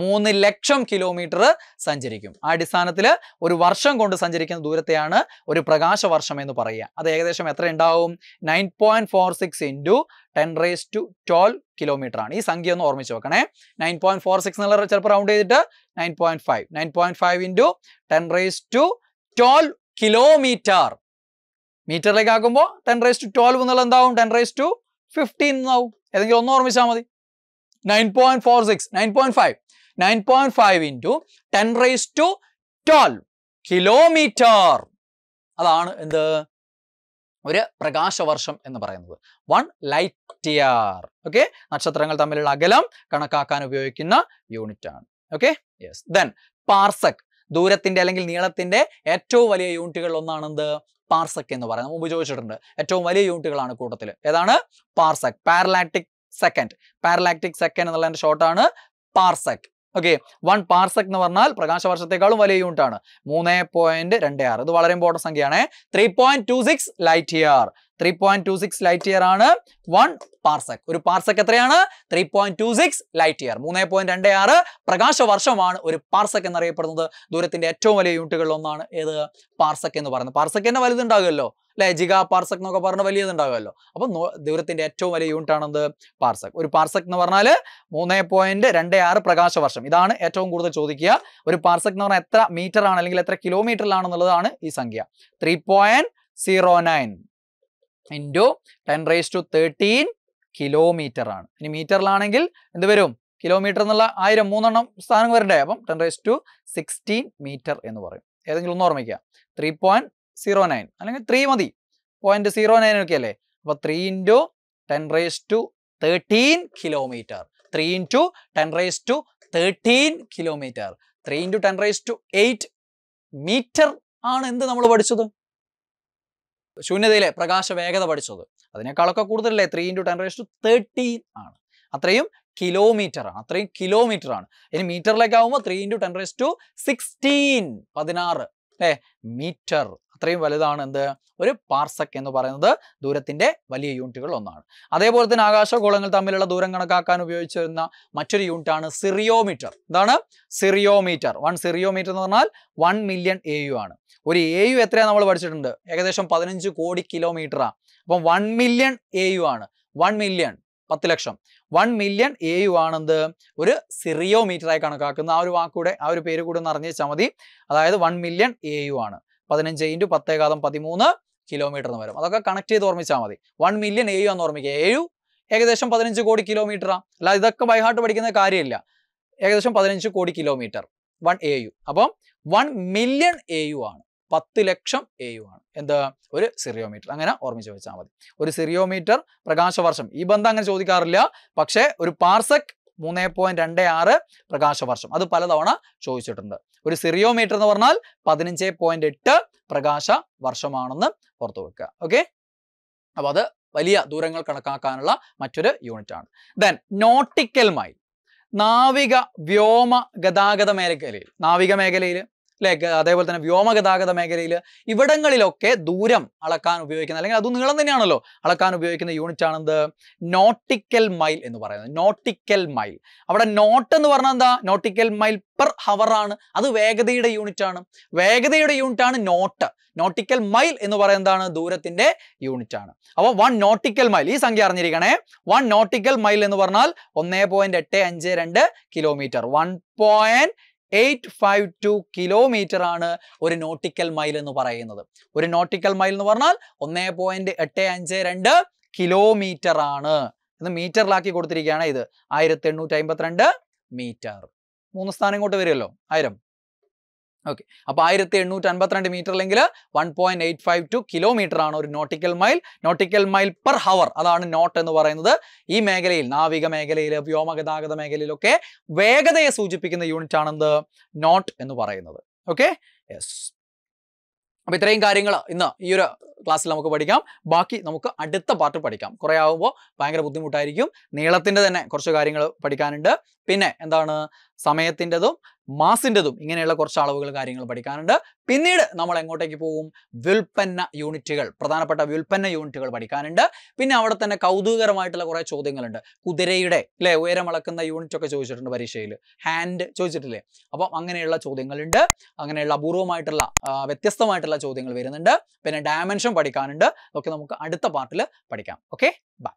മൂന്ന് ലക്ഷം കിലോമീറ്റർ സഞ്ചരിക്കും ആ അടിസ്ഥാനത്തിൽ ഒരു വർഷം കൊണ്ട് സഞ്ചരിക്കുന്ന ദൂരത്തെയാണ് ഒരു പ്രകാശ വർഷം എന്ന് പറയുക അത് ഏകദേശം എത്ര ഉണ്ടാവും nine point four six into ten raise to twelve kilometre ആണ് ഈ സംഖ്യ ഒന്ന് ഓർമ്മിച്ച് നോക്കണേ നയൻ പോയിന്റ് ഫോർ സിക്സ് എന്നുള്ള ചിലപ്പോൾ റൗണ്ട് ചെയ്തിട്ട് nine point five nine point five into ten raise to twelve kilometre മീറ്ററിലേക്ക് ആക്കുമ്പോൾ ടെൻ റേസ് ടു ട്വൽവ് എന്നുള്ള എന്താവും ടെൻ റേസ് ടു ഫിഫ്റ്റീൻ എന്നാവും ഏതെങ്കിലും ഒന്ന് ഓർമ്മിച്ചാൽ മതി 9.46, 9.5. 9.5 into 10 അതാണ് എന്ത് ഒരു പ്രകാശവർഷം എന്ന് പറയുന്നത് വൺ ലൈറ്റ് ഇയർ ഓക്കെ നക്ഷത്രങ്ങൾ തമ്മിലുള്ള അകലം കണക്കാക്കാൻ ഉപയോഗിക്കുന്ന യൂണിറ്റ് ആണ് ഓക്കെ യെസ് ദെൻ പാർസക് ദൂരത്തിന്റെ അല്ലെങ്കിൽ നീളത്തിന്റെ ഏറ്റവും വലിയ യൂണിറ്റുകളിൽ ഒന്നാണെന്ത് പാർസക് എന്ന് പറയുന്നത് മുമ്പ് ചോദിച്ചിട്ടുണ്ട് ഏറ്റവും വലിയ യൂണിറ്റുകളാണ് കൂട്ടത്തിൽ ഏതാണ് parsec parallactic second parallactic second എന്നുള്ളതിന്റെ ഷോർട്ടാണ് പാർസെക് ഓക്കെ വൺ പാർസെക് എന്ന് പറഞ്ഞാൽ വർഷത്തെക്കാളും വലിയ യൂണിറ്റ് ആണ് മൂന്ന് പോയിന്റ് രണ്ട് ആറ് ഇത് വളരെ ഇമ്പോർട്ടൻറ്റ് സംഖ്യയാണ് three point two six light year three point two six light year ആണ് വൺ പാർസക് ഒരു പാർസക് എത്രയാണ് three point two six light year മൂന്ന് പോയിന്റ് രണ്ട് ആറ് പ്രകാശ വർഷമാണ് ഒരു പാർസക് എന്നറിയപ്പെടുന്നത് ദൂരത്തിന്റെ ഏറ്റവും വലിയ യൂണിറ്റുകളിൽ ഒന്നാണ് ഏത് പാർസക് എന്ന് പറയുന്നത് പാർസക് തന്നെ വലുതുണ്ടാകുമല്ലോ അല്ലെ ജിഗാ പാർസക് എന്നൊക്കെ പറഞ്ഞ വലിയതുണ്ടാകുമല്ലോ അപ്പൊ ദൂരത്തിന്റെ ഏറ്റവും വലിയ യൂണിറ്റ് ആണെന്ത് പാർസക് ഒരു പാർസക് എന്ന് പറഞ്ഞാൽ മൂന്ന് പോയിന്റ് രണ്ട് ആറ് പ്രകാശ വർഷം ഇതാണ് ഏറ്റവും കൂടുതൽ ചോദിക്കുക ഒരു പാർസക് എന്ന് പറഞ്ഞാൽ എത്ര മീറ്റർ ആണ് അല്ലെങ്കിൽ എത്ര കിലോമീറ്ററിലാണെന്നുള്ളതാണ് ഈ സംഖ്യ three point zero nine into ten raise to thirteen kilometre ആണ് ഇനി മീറ്ററിലാണെങ്കിൽ എന്ത് വരും കിലോമീറ്റർ എന്നുള്ള ആയിരം മൂന്നെണ്ണം സ്ഥാനം വരണ്ടേ അപ്പം ten raise to sixteen metre എന്ന് പറയും ഏതെങ്കിലും ഒന്ന് ഓർമ്മിക്കുക ത്രീ പോയിന്റ് സീറോ നയൻ അല്ലെങ്കിൽ ത്രീ മതി പോയിന്റ് സീറോ നയൻ ഒക്കെ അല്ലേ അപ്പൊ three into ten raise to thirteen kilometre three into ten raise to thirteen kilometre three into ten raise to eight metre ആണ് എന്ത് നമ്മൾ പഠിച്ചത് ശൂന്യതയിലെ പ്രകാശ വേഗത പഠിച്ചത് അതിനേക്കാളൊക്കെ കൂടുതലല്ലേ three into ten raise to thirteen ആണ് അത്രയും കിലോമീറ്റർ ആണ് അത്രയും കിലോമീറ്റർ ആണ് ഇനി മീറ്ററിലേക്ക് ആവുമ്പോൾ three into ten raise to sixteen പതിനാറ് അല്ലേ മീറ്റർ അത്രയും വലുതാണ് എന്ത് ഒരു പാർസക് എന്ന് പറയുന്നത് ദൂരത്തിന്റെ വലിയ യൂണിറ്റുകൾ ഒന്നാണ് അതേപോലെ തന്നെ ആകാശഗോളങ്ങൾ തമ്മിലുള്ള ദൂരം കണക്കാക്കാൻ ഉപയോഗിച്ചിരുന്ന മറ്റൊരു യൂണിറ്റാണ് സിറിയോമീറ്റർ ഇതാണ് സിറിയോമീറ്റർ വൺ സിറിയോമീറ്റർ എന്ന് പറഞ്ഞാൽ വൺ മില്യൺ എ യു ആണ് ഒരു എ യു എത്രയാണ് നമ്മൾ പഠിച്ചിട്ടുണ്ട് ഏകദേശം പതിനഞ്ച് കോടി ആണ് അപ്പം വൺ മില്യൺ എ യു ആണ് വൺ മില്യൺ പത്ത് lakh one million A U ആണെന്ത് ഒരു സിറിയോമീറ്റർ ആയി കണക്കാക്കുന്ന ആ ഒരു വാക്കൂടെ ആ ഒരു പേര് കൂടെ ഒന്ന് അറിഞ്ഞാൽ മതി അതായത് വൺ മില്യൺ എ യു ആണ് പതിനഞ്ച് ഇൻറ്റു പത്തേകാതം പതിമൂന്ന് കിലോമീറ്റർ എന്ന് വരും അതൊക്കെ കണക്ട് ചെയ്ത് ഓർമ്മിച്ചാൽ മതി വൺ മില്യൺ എയു എന്ന് ഓർമ്മിക്കുക ഏഴു ഏകദേശം പതിനഞ്ച് കോടി കിലോമീറ്ററാണ് അല്ല ഇതൊക്കെ ബൈഹാർട്ട് പഠിക്കുന്ന കാര്യമില്ല ഏകദേശം പതിനഞ്ച് crore kilometre one A U അപ്പം വൺ മില്യൺ എ യു ആണ് പത്ത് ലക്ഷം എ യു ആണ് എന്ത് ഒരു സിറിയോമീറ്റർ അങ്ങനെ ഓർമ്മിച്ച് വെച്ചാൽ മതി ഒരു സിറിയോമീറ്റർ പ്രകാശവർഷം ഈ ബന്ധം അങ്ങനെ ചോദിക്കാറില്ല പക്ഷേ ഒരു പാർസക് മൂന്ന് പോയിന്റ് രണ്ട് ആറ് പ്രകാശവർഷം അത് പലതവണ ചോദിച്ചിട്ടുണ്ട് ഒരു സിറിയോമീറ്റർ എന്ന് പറഞ്ഞാൽ പതിനഞ്ച് പോയിന്റ് എട്ട് പ്രകാശ വർഷമാണെന്ന് ഓർത്തു വെക്കുക ഓക്കെ അപ്പോൾ അത് വലിയ ദൂരങ്ങൾ കണക്കാക്കാനുള്ള മറ്റൊരു യൂണിറ്റ് ആണ് ദെൻ നോട്ടിക്കൽ മൈൽ നാവിക വ്യോമ ഗതാഗത മേഖലയിൽ നാവിക മേഖലയിൽ അല്ലെ അതേപോലെ തന്നെ വ്യോമഗതാഗത മേഖലയിൽ ഇവിടങ്ങളിലൊക്കെ ദൂരം അളക്കാൻ ഉപയോഗിക്കുന്ന അല്ലെങ്കിൽ അതും നീളം തന്നെയാണല്ലോ അളക്കാൻ ഉപയോഗിക്കുന്ന യൂണിറ്റ് ആണ് നോട്ടിക്കൽ മൈൽ എന്ന് പറയുന്നത് നോട്ടിക്കൽ മൈൽ അവിടെ നോട്ട് എന്ന് പറഞ്ഞാൽ എന്താ നോട്ടിക്കൽ മൈൽ പെർ ഹവർ ആണ് അത് വേഗതയുടെ യൂണിറ്റ് ആണ് വേഗതയുടെ യൂണിറ്റ് ആണ് നോട്ട് നോട്ടിക്കൽ മൈൽ എന്ന് പറയുന്നതാണ് ദൂരത്തിന്റെ യൂണിറ്റ് ആണ് അപ്പോൾ വൺ നോട്ടിക്കൽ മൈൽ ഈ സംഖ്യ അറിഞ്ഞിരിക്കണേ വൺ നോട്ടിക്കൽ മൈൽ എന്ന് പറഞ്ഞാൽ ഒന്നേ പോയിന്റ് എട്ട് അഞ്ച് രണ്ട് kilometre one point eight five two kilometre ആണ് ഒരു നോട്ടിക്കൽ മൈൽ എന്ന് പറയുന്നത് ഒരു നോട്ടിക്കൽ മൈൽ എന്ന് പറഞ്ഞാൽ ഒന്നേ പോയിന്റ് എട്ട് അഞ്ച് രണ്ട് കിലോമീറ്റർ ആണ് ഇത് മീറ്ററിലാക്കി കൊടുത്തിരിക്കുകയാണ് ഇത് ആയിരത്തി എണ്ണൂറ്റി അമ്പത്തിരണ്ട് മീറ്റർ മൂന്ന് സ്ഥാനം ഇങ്ങോട്ട് വരുമല്ലോ ആയിരം ഓക്കെ അപ്പോൾ ആയിരത്തി എണ്ണൂറ്റി അൻപത്തിരണ്ട് അല്ലെങ്കിൽ one point eight five two kilometre ആണ് ഒരു nautical mile nautical mile per hour അതാണ് നോട്ട് എന്ന് പറയുന്നത് ഈ മേഖലയിൽ നാവിക മേഖലയിൽ ഗതാഗത മേഖലയിലൊക്കെ വേഗതയെ സൂചിപ്പിക്കുന്ന യൂണിറ്റ് ആണെന്ത് നോട്ട് എന്ന് പറയുന്നത് ഓക്കെ യെസ് അപ്പോൾ ഇത്രയും കാര്യങ്ങൾ ഇന്ന് ഈ ഒരു ക്ലാസ്സിൽ നമുക്ക് പഠിക്കാം ബാക്കി നമുക്ക് അടുത്ത പാർട്ട് പഠിക്കാം കുറെ ആകുമ്പോൾ ഭയങ്കര ബുദ്ധിമുട്ടായിരിക്കും നീളത്തിൻ്റെ തന്നെ കുറച്ച് കാര്യങ്ങൾ പഠിക്കാനുണ്ട് പിന്നെ എന്താണ് സമയത്തിൻ്റെതും മാസിൻ്റെതും ഇങ്ങനെയുള്ള കുറച്ച് അളവുകൾ കാര്യങ്ങൾ പഠിക്കാനുണ്ട് പിന്നീട് നമ്മൾ എങ്ങോട്ടേക്ക് പോകും വ്യുൽപ്പന്ന യൂണിറ്റുകൾ പ്രധാനപ്പെട്ട വ്യുൽപ്പന്ന യൂണിറ്റുകൾ പഠിക്കാനുണ്ട് പിന്നെ അവിടെ തന്നെ കൗതുകകരമായിട്ടുള്ള കുറേ ചോദ്യങ്ങളുണ്ട് കുതിരയുടെ അല്ലെ ഉയരമളക്കുന്ന യൂണിറ്റ് ഒക്കെ ചോദിച്ചിട്ടുണ്ട് പരീക്ഷയിൽ ഹാൻഡ് ചോദിച്ചിട്ടില്ലേ അപ്പം അങ്ങനെയുള്ള ചോദ്യങ്ങളുണ്ട് അങ്ങനെയുള്ള അപൂർവമായിട്ടുള്ള വ്യത്യസ്തമായിട്ടുള്ള ചോദ്യങ്ങൾ വരുന്നുണ്ട് പിന്നെ ഡയമെൻഷൻ പഠിക്കാനുണ്ട് അതൊക്കെ നമുക്ക് അടുത്ത പാർട്ടിൽ പഠിക്കാം ഓക്കെ ബൈ